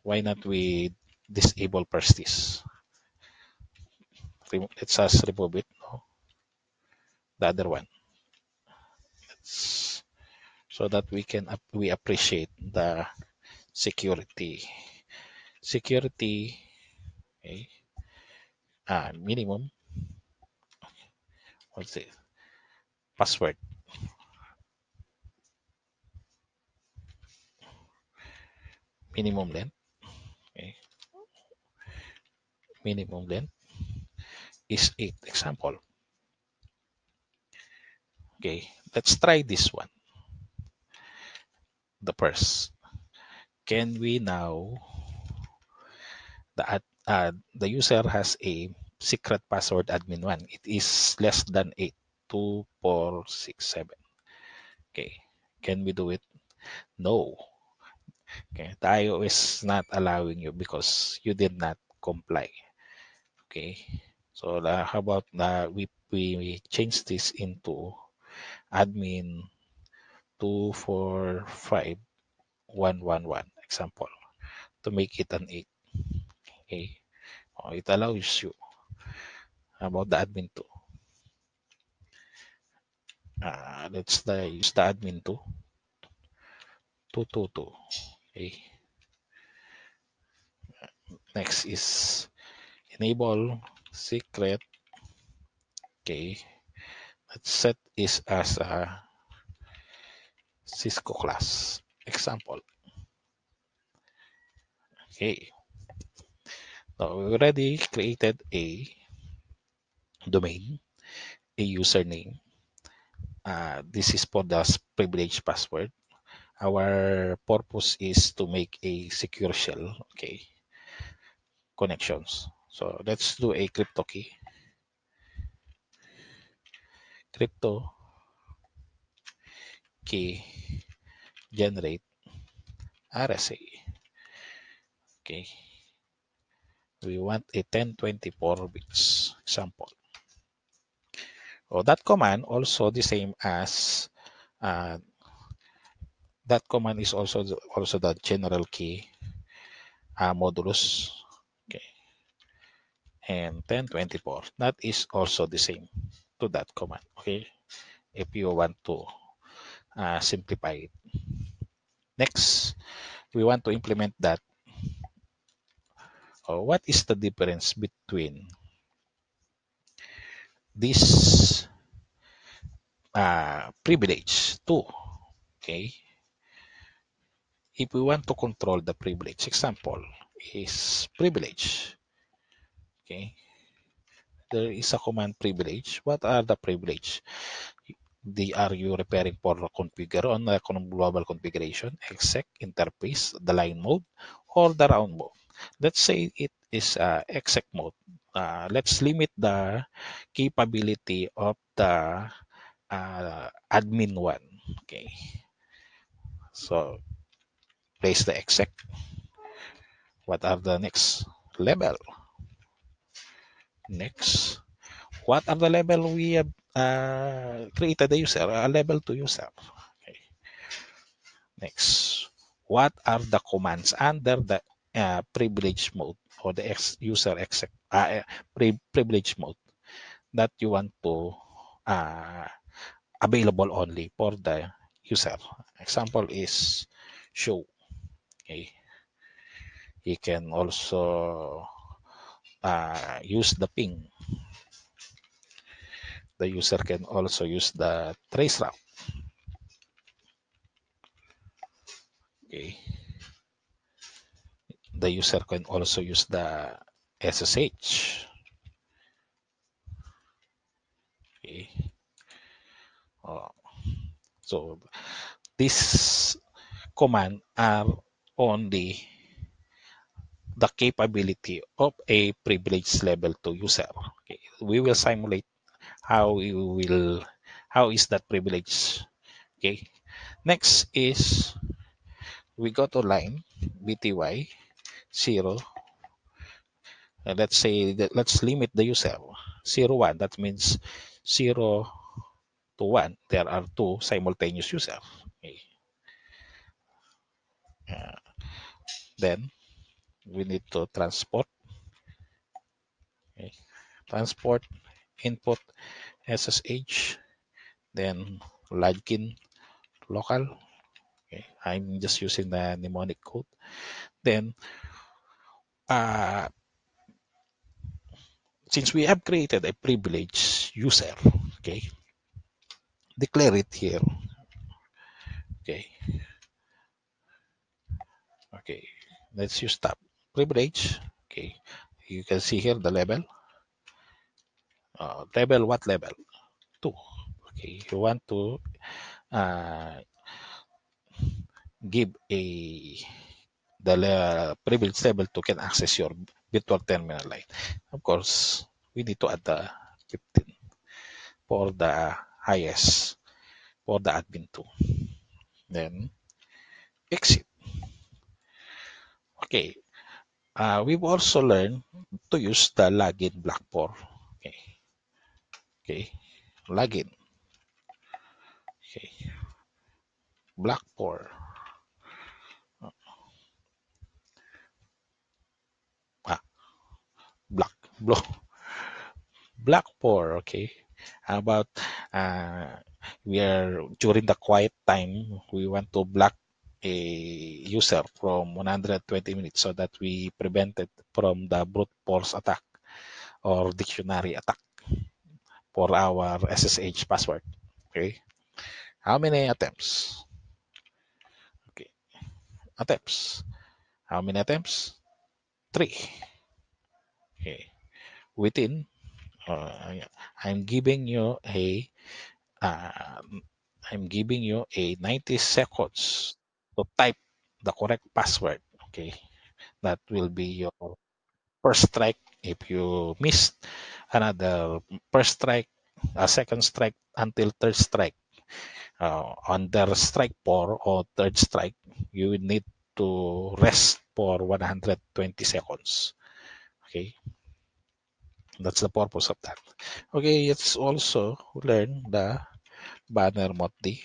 why not we disable first this let's us remove it no? the other one let's, so that we can we appreciate the security security okay uh, minimum what's this password minimum length okay. minimum length is 8 example okay let's try this one the first can we now the uh, the user has a secret password admin1. It is less than 8, Okay, can we do it? No. Okay, the IO is not allowing you because you did not comply. Okay, so uh, how about uh, we, we, we change this into admin 245111 example to make it an 8 okay it allows you about the admin tool. uh, ah, let's try. use the admin 2 222 okay. next is enable secret okay let's set is as a cisco class example okay now, we already created a domain, a username. Uh, this is for the privileged password. Our purpose is to make a secure shell, okay, connections. So let's do a crypto key. Crypto key generate RSA. Okay we want a 1024 bits example. Or that command also the same as uh, that command is also the, also the general key uh, modulus okay and 1024 that is also the same to that command okay if you want to uh, simplify it next we want to implement that Oh, what is the difference between this uh, privilege too? Okay. If we want to control the privilege, example is privilege. Okay. There is a command privilege. What are the privilege? the are you repairing for configure on the global configuration exec interface the line mode or the round mode let's say it is uh, exec mode. Uh, let's limit the capability of the uh, admin one. Okay. So place the exec. What are the next level? Next. What are the level we have uh, created the user? A level to user. Okay. Next. What are the commands under the uh, privilege mode or the ex user exec, uh, uh, pri privilege mode that you want to uh, available only for the user. Example is show. Okay. You can also uh, use the ping. The user can also use the trace route. Okay the user can also use the SSH. Okay. Uh, so this command are on the the capability of a privilege level to user. Okay. We will simulate how we will how is that privilege. Okay. Next is we go to line bty 0 uh, let's say that let's limit the user 0 1 that means 0 to 1 there are two simultaneous users okay. uh, then we need to transport okay. transport input ssh then login local okay. i'm just using the mnemonic code then uh, since we have created a privileged user, okay, declare it here. Okay. Okay, let's use tab privilege. Okay, you can see here the level, Uh, what level, Two. Okay, you want to uh, give a the privilege level to can access your virtual terminal light. Of course, we need to add the 15 for the highest for the admin 2. Then exit. Okay, uh, we've also learned to use the login Blackboard. Okay, okay, login. Okay, Blackboard. Blackpool, okay? About uh, we are during the quiet time, we want to block a user from 120 minutes so that we prevented from the brute force attack or dictionary attack for our SSH password. Okay. How many attempts? Okay. Attempts. How many attempts? Three. Okay within I'm giving you a uh, I'm giving you a 90 seconds to type the correct password okay that will be your first strike if you miss another first strike a second strike until third strike uh, under strike four or third strike you need to rest for 120 seconds okay that's the purpose of that okay let's also learn the banner modi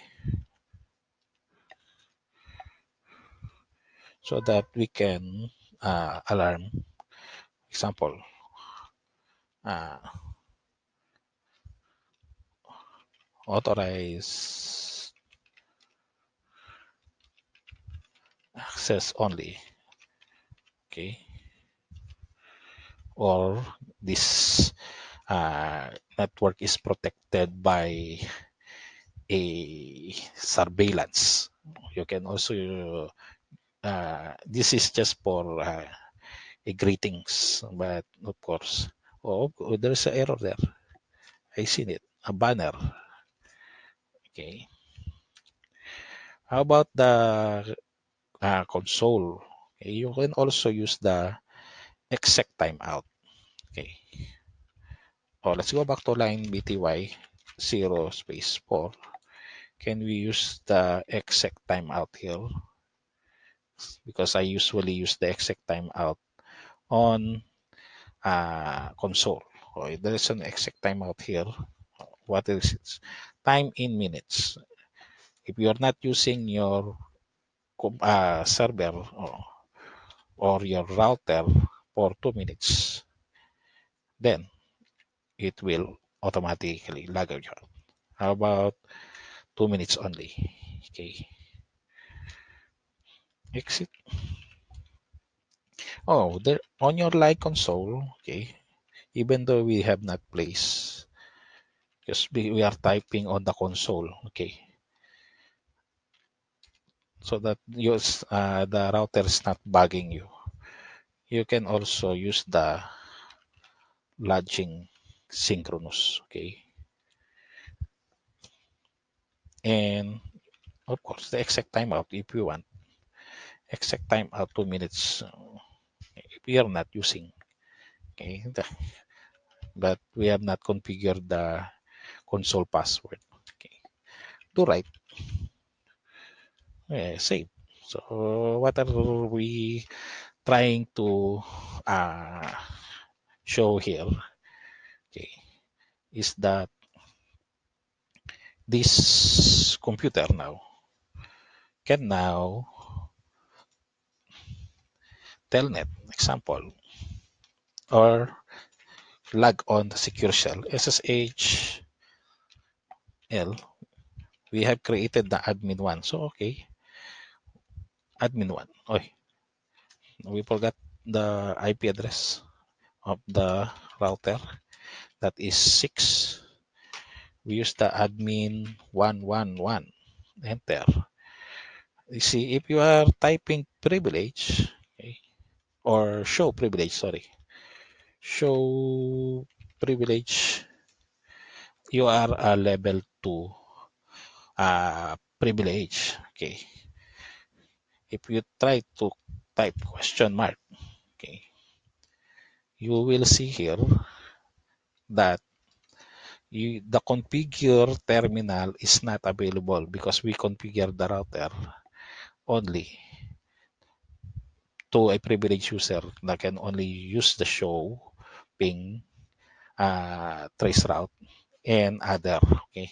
so that we can uh, alarm example uh, authorize access only okay or this uh, network is protected by a surveillance. You can also, uh, this is just for uh, greetings, but of course, oh, there's an error there. I seen it, a banner. Okay. How about the uh, console? Okay, you can also use the exact timeout. Okay. Oh, let's go back to line BTY 0 space 4. Can we use the exact timeout here? Because I usually use the exact timeout on uh, console. Oh, there is an exact timeout here. What is it? Time in minutes. If you are not using your uh, server or, oh, or your router for 2 minutes. Then it will automatically log out. How about 2 minutes only? Okay. Exit. Oh, there on your live console, okay, even though we have not placed, because we are typing on the console, okay, so that your uh, the router is not bugging you you can also use the lodging synchronous okay and of course the exact timeout if you want exact time timeout two minutes if we are not using okay the, but we have not configured the console password okay do right eh, save so what are we trying to uh, show here okay, is that this computer now can now telnet example or log on the secure shell ssh l we have created the admin one so okay admin one okay we forgot the IP address of the router that is 6 we use the admin 111 enter you see if you are typing privilege okay, or show privilege sorry show privilege you are a level 2 uh, privilege okay if you try to type question mark okay you will see here that you, the configure terminal is not available because we configure the router only to a privileged user that can only use the show ping uh, trace route and other okay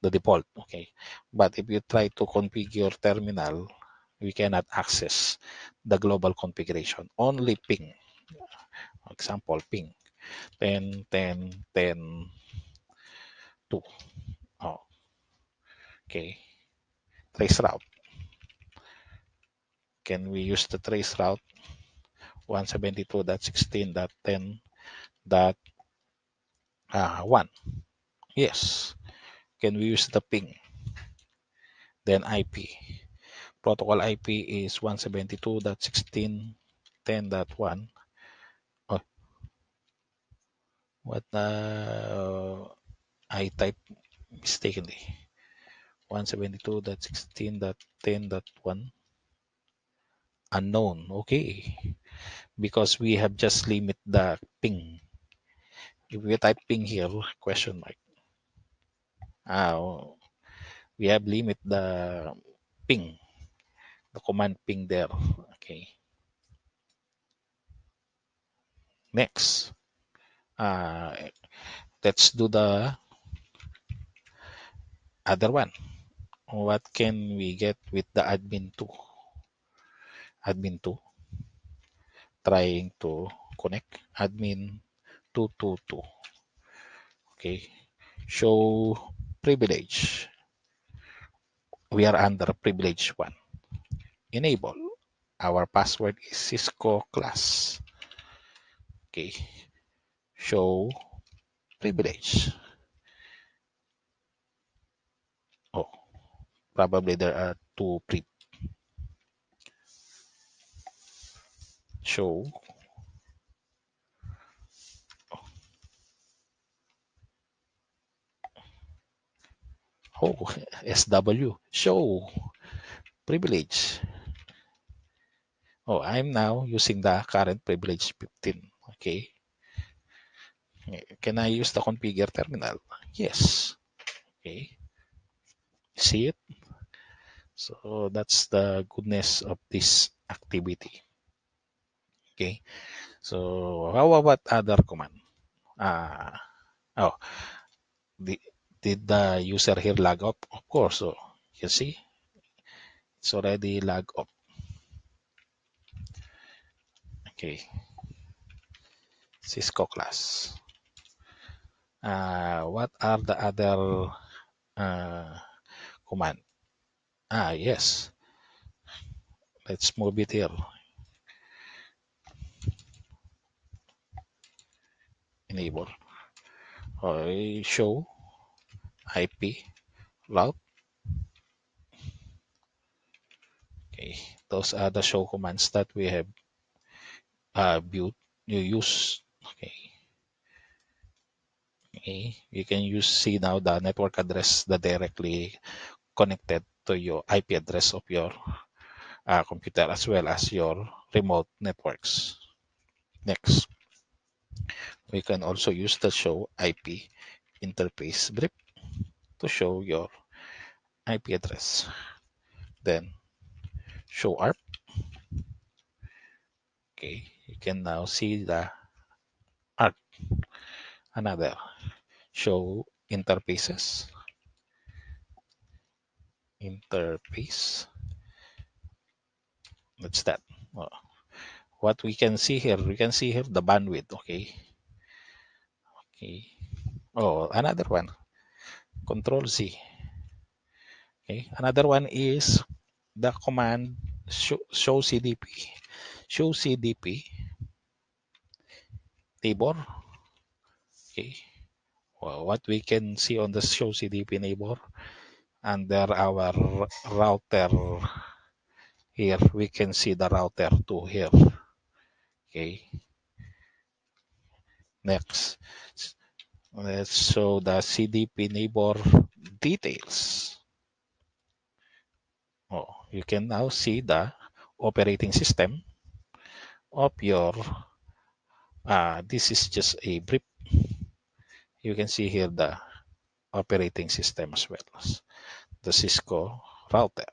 the default okay but if you try to configure terminal we cannot access the global configuration, only ping. Example, ping 10, 10, 10, 2. Oh. Okay. Trace route. Can we use the trace route 172.16.10.1? Uh, ah, one. yes. Can we use the ping? Then IP protocol IP is 172.1610.1. Oh. What uh, I type mistakenly. 172.16.10.1 unknown okay because we have just limit the ping if we type ping here question mark ah, oh. we have limit the ping command ping there. Okay. Next, uh, let's do the other one. What can we get with the admin 2? Admin 2 trying to connect admin 222. Okay, show privilege. We are under privilege 1 enable. Our password is Cisco class. Okay, show privilege. Oh, probably there are two pre show oh sw show privilege Oh, I'm now using the current privilege 15. Okay. Can I use the configure terminal? Yes. Okay. See it? So that's the goodness of this activity. Okay. So how about other command? Uh, oh, the, did the user here log up? Of course. So oh, you see, it's already log up okay Cisco class uh, what are the other uh, command ah yes let's move it here enable I show IP route okay those are the show commands that we have uh, build you use okay okay you can use see now the network address that directly connected to your ip address of your uh, computer as well as your remote networks next we can also use the show ip interface brief to show your ip address then show ARP okay you can now see the arc. Another show interfaces. Interface. What's that? What we can see here, we can see here the bandwidth. Okay. Okay. Oh, another one. Control Z. Okay. Another one is the command show, show CDP show cdp neighbor okay well, what we can see on the show cdp neighbor under our router here we can see the router too here okay next let's show the cdp neighbor details oh you can now see the operating system of your uh, this is just a brief you can see here the operating system as well as the Cisco router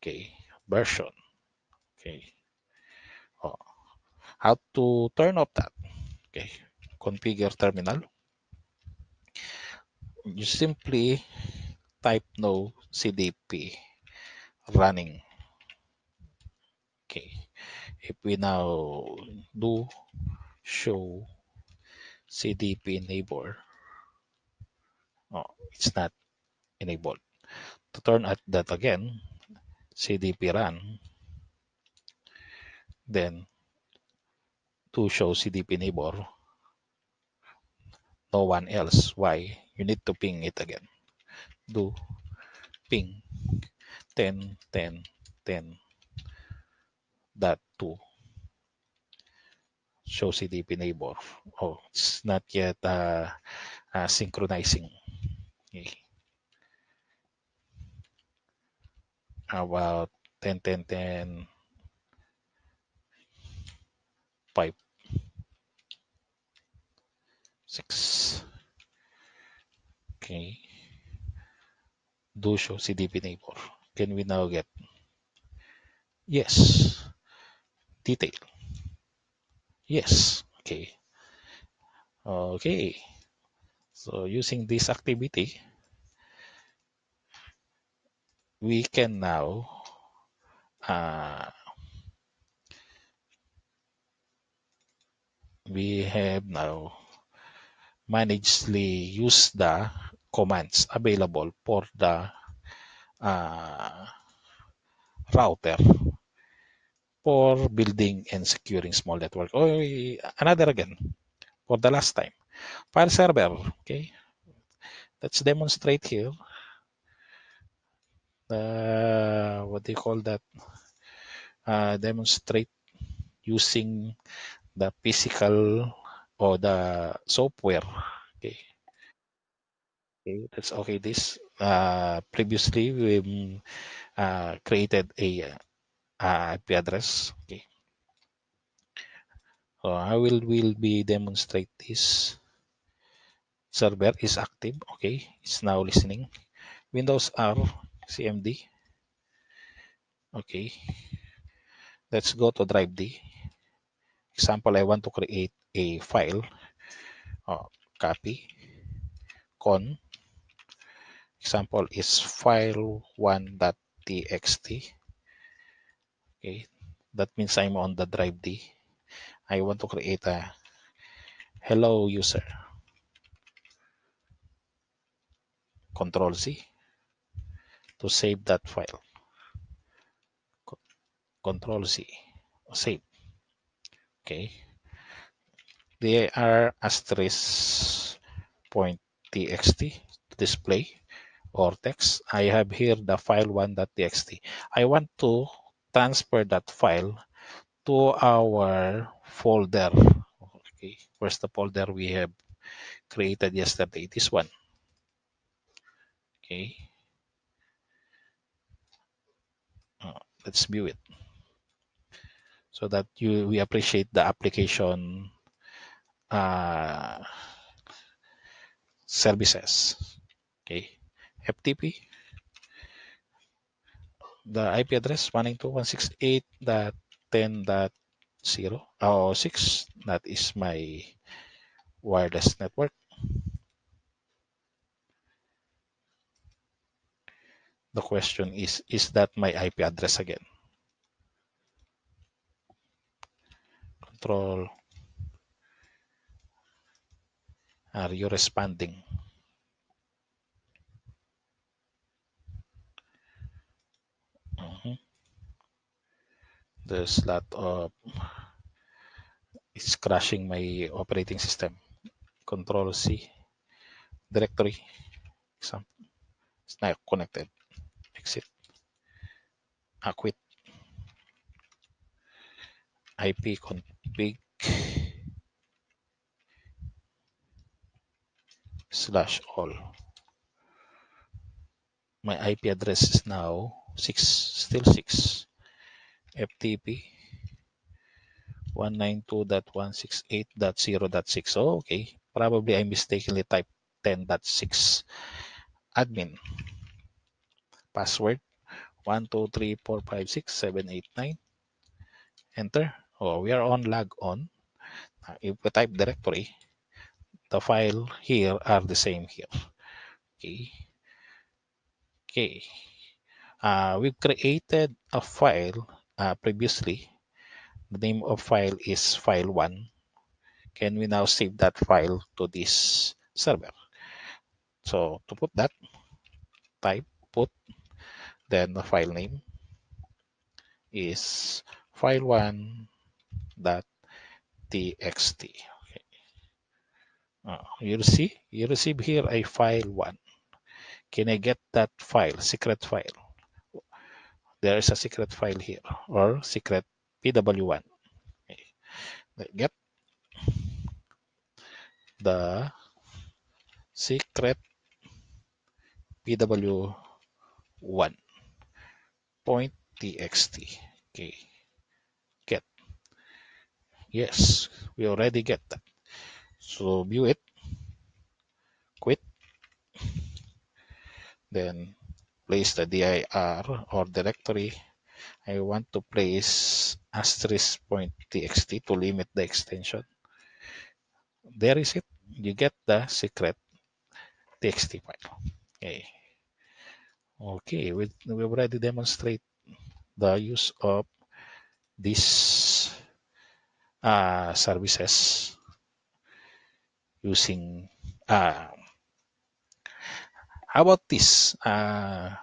okay version okay oh. how to turn off that okay configure terminal you simply type no cdp running okay if we now do show CDP neighbor, oh, it's not enabled. To turn at that again, CDP run, then to show CDP neighbor, no one else. Why? You need to ping it again. Do ping 10, 10, 10, that too. Show CDP neighbor. Oh, it's not yet uh, uh, synchronizing. Okay. About 10, 10, 10 pipe. Six. Okay. Do show CDP neighbor. Can we now get? Yes detail. Yes, okay. Okay, so using this activity, we can now uh, we have now managedly use the commands available for the uh, router for building and securing small network. Or oh, another again, for the last time, file server. Okay, let's demonstrate here. Uh, what do you call that? Uh, demonstrate using the physical or the software. Okay. Okay, that's okay this. Uh, previously, we um, uh, created a uh, uh, IP address. Okay. So oh, I will will be demonstrate this. Server is active. Okay, it's now listening. Windows R CMD. Okay. Let's go to drive D. Example, I want to create a file. Oh, copy con example is file1.txt okay that means I'm on the drive D I want to create a hello user control Z to save that file control C save okay they are asterisk point txt display or text I have here the file one.txt I want to transfer that file to our folder. Okay, where's the folder we have created yesterday? This one. Okay. Uh, let's view it so that you we appreciate the application uh, services. Okay, FTP the IP address 192.168.10.0 oh, 6 that is my wireless network the question is is that my IP address again control are you responding Mm There's a lot of it's crashing my operating system. Control C directory. Example. It's not connected. Exit. I quit. IP config slash all. My IP address is now 6 still 6 FTP 192.168.0.6 oh, okay probably I mistakenly typed 10.6 admin password 123456789 enter oh we are on log on if we type directory the file here are the same here okay okay uh, we created a file uh, previously. The name of file is file1. Can we now save that file to this server? So to put that, type put, then the file name is file1.txt. Okay. Uh, you see, you receive here a file1. Can I get that file, secret file? there is a secret file here or secret pw1 okay. get the secret pw1 point txt okay get yes we already get that so view it quit then place the dir or directory, I want to place asterisk point txt to limit the extension. There is it. You get the secret txt file. Okay. Okay, we, we already demonstrate the use of these uh, services using uh, how about this uh,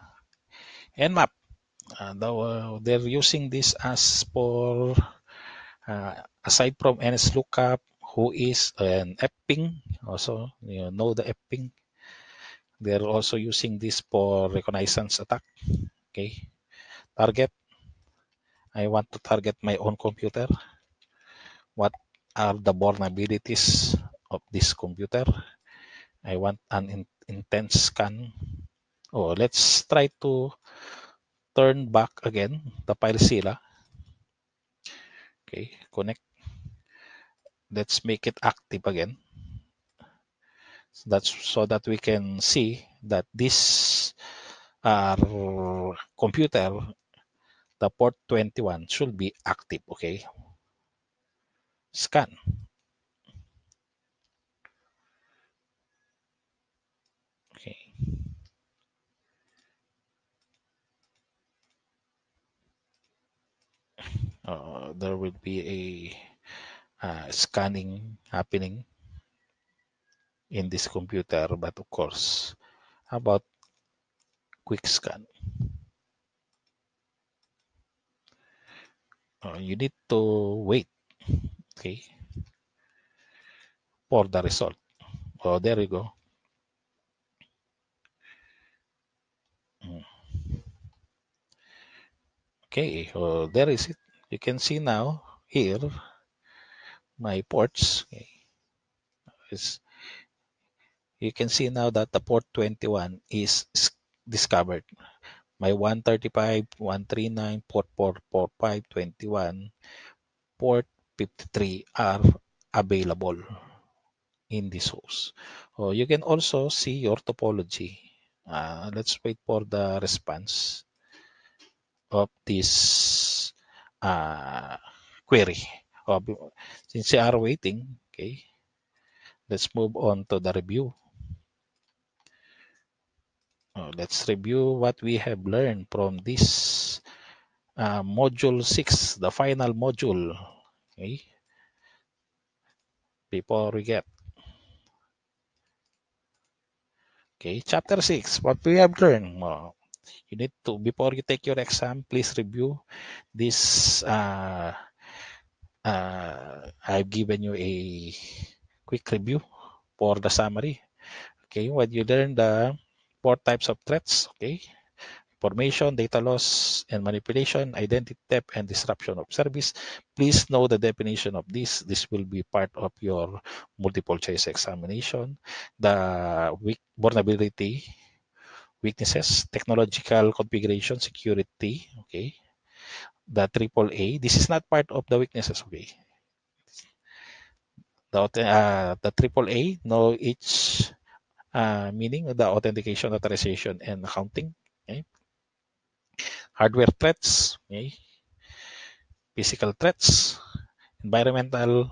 nmap uh, though they're using this as for uh, aside from nslookup who is an Epping also you know the Epping. they're also using this for reconnaissance attack okay target i want to target my own computer what are the vulnerabilities of this computer i want an intense scan. Oh, let's try to turn back again the filezilla. Okay, connect. Let's make it active again. So that's so that we can see that this uh, computer, the port 21 should be active. Okay, scan. Uh, there will be a uh, scanning happening in this computer but of course about quick scan uh, you need to wait okay for the result oh there you go mm. okay oh, there is it you can see now here my ports okay, is you can see now that the port 21 is discovered my 135 139 port port 21 port 53 are available in this host oh, you can also see your topology uh, let's wait for the response of this uh, query. since they are waiting, okay, let's move on to the review. Oh, let's review what we have learned from this uh, module 6, the final module. Okay. Before we get Okay, chapter 6, what we have learned. Oh, you need to before you take your exam please review this uh, uh, I've given you a quick review for the summary okay what you learned the four types of threats okay information, data loss and manipulation, identity theft, and disruption of service. Please know the definition of this. This will be part of your multiple choice examination. The weak vulnerability weaknesses, technological configuration, security, okay, the triple A. This is not part of the weaknesses, okay. The, uh, the A. no each uh, meaning the authentication, authorization, and accounting, okay. Hardware threats, okay. Physical threats, environmental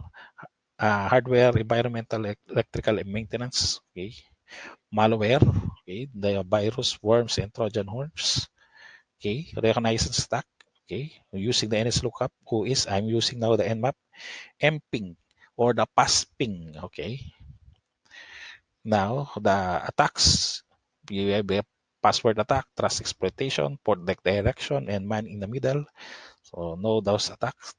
uh, hardware, environmental, electrical, and maintenance, okay malware, okay, the virus, worms, and Trojan horns, okay, and stack, okay, using the NS lookup. who is, I'm using now the Nmap, MPing, or the PASPing, okay. Now, the attacks, you have password attack, trust exploitation, port deck direction, and man in the middle. So, know those attacks,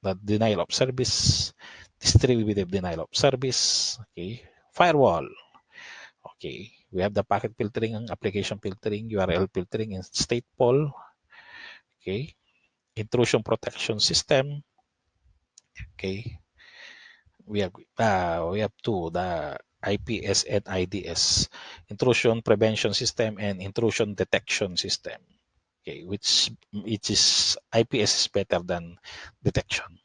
the denial of service, distributive denial of service, okay, firewall, Okay, we have the packet filtering and application filtering, URL filtering, and stateful. Okay, intrusion protection system. Okay, we have uh, we have two the IPS and IDS intrusion prevention system and intrusion detection system. Okay, which which is IPS is better than detection.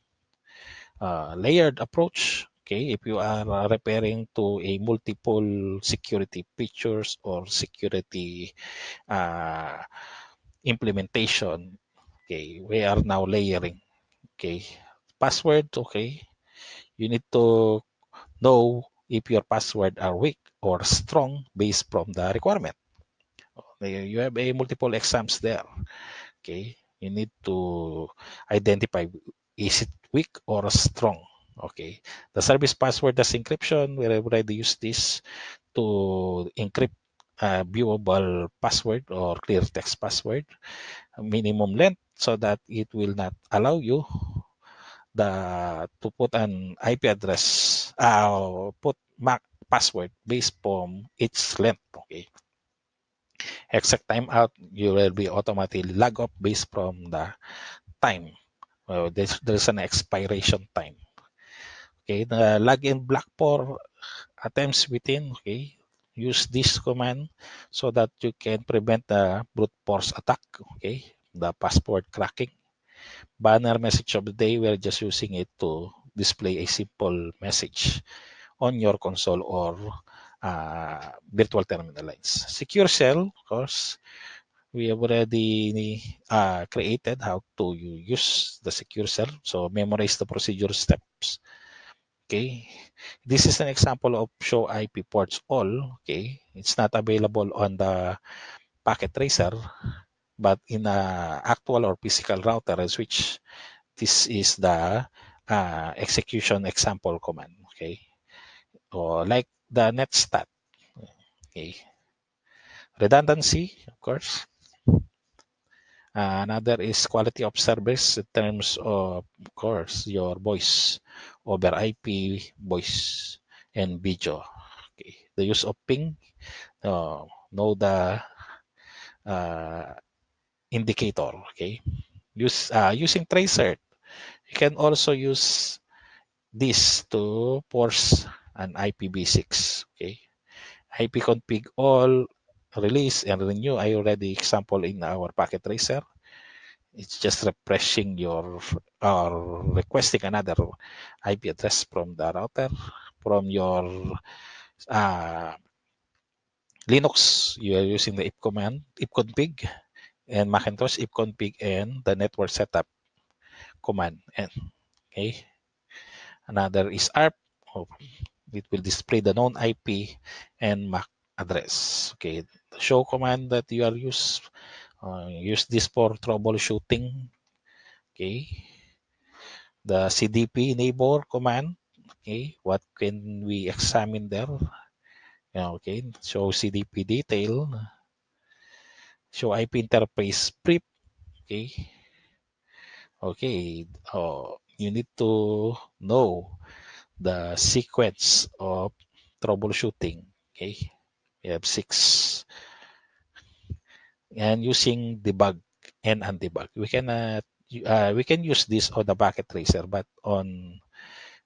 Uh, layered approach okay if you are referring to a multiple security features or security uh, implementation okay we are now layering okay password okay you need to know if your password are weak or strong based from the requirement you have a multiple exams there okay you need to identify is it weak or strong Okay. The service password does encryption. We already use this to encrypt a viewable password or clear text password, minimum length so that it will not allow you the to put an IP address, uh, put MAC password based from its length. Okay. Exact timeout, you will be automatically log off based from the time. Well, there's, there's an expiration time okay the login block for attempts within okay use this command so that you can prevent the brute force attack okay the password cracking banner message of the day we're just using it to display a simple message on your console or uh, virtual terminal lines secure shell of course we have already uh, created how to use the secure shell so memorize the procedure steps Okay, this is an example of show IP ports all. Okay, it's not available on the packet tracer, but in a actual or physical router and switch, this is the uh, execution example command. Okay, or like the netstat. Okay, redundancy, of course. Uh, another is quality of service in terms of, of course, your voice over IP voice and video. Okay. The use of ping, uh, know the uh, indicator. Okay. Use uh, using tracer. You can also use this to force an IPv6. Okay. IP config all release and renew, I already example in our packet tracer. It's just refreshing your or requesting another IP address from the router from your uh, Linux. You are using the ip command, ipconfig, and Macintosh ipconfig, and the network setup command. And okay, another is ARP. Oh, it will display the known IP and MAC address. Okay, the show command that you are use uh, use this for troubleshooting. Okay, the CDP neighbor command. Okay, what can we examine there? Yeah, okay, show CDP detail. Show IP interface prep. Okay. Okay. Oh, you need to know the sequence of troubleshooting. Okay we have six. And using debug and undebug, we can uh, we can use this on the bucket tracer, but on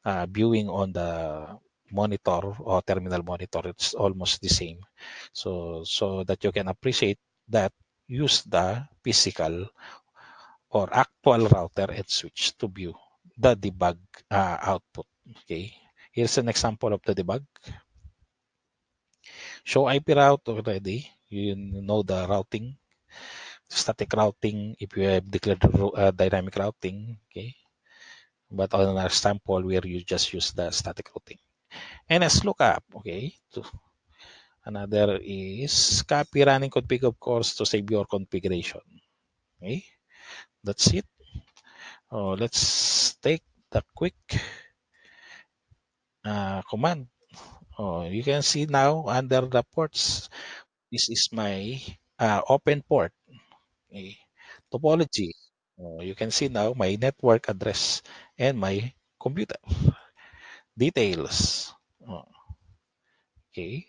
uh, viewing on the monitor or terminal monitor, it's almost the same. So so that you can appreciate that use the physical or actual router and switch to view the debug uh, output. Okay, here's an example of the debug show IP route already. You know the routing, static routing, if you have declared uh, dynamic routing, okay? But on our sample where you just use the static routing. And as lookup, okay? To, another is copy running config, of course, to save your configuration. Okay, that's it. Oh, let's take the quick uh, command Oh, you can see now under the ports, this is my uh, open port okay. topology. Oh, you can see now my network address and my computer details. Oh. Okay,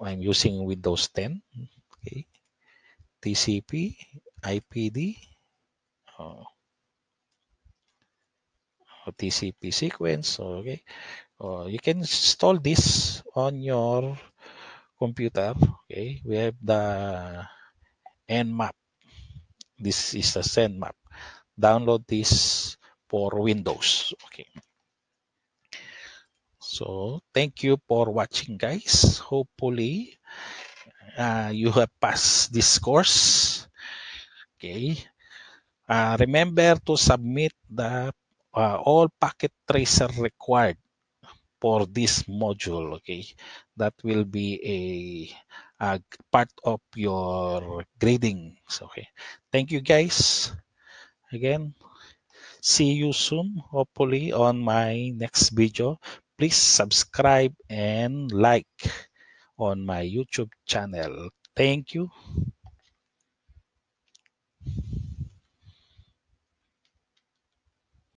I'm using Windows 10. Okay, TCP, IPD, oh. TCP sequence. Okay, uh, you can install this on your computer. Okay, we have the nmap. This is the send map. Download this for Windows. Okay. So thank you for watching, guys. Hopefully, uh, you have passed this course. Okay. Uh, remember to submit the uh, all packet tracer required for this module okay that will be a, a part of your grading. okay thank you guys again see you soon hopefully on my next video please subscribe and like on my youtube channel thank you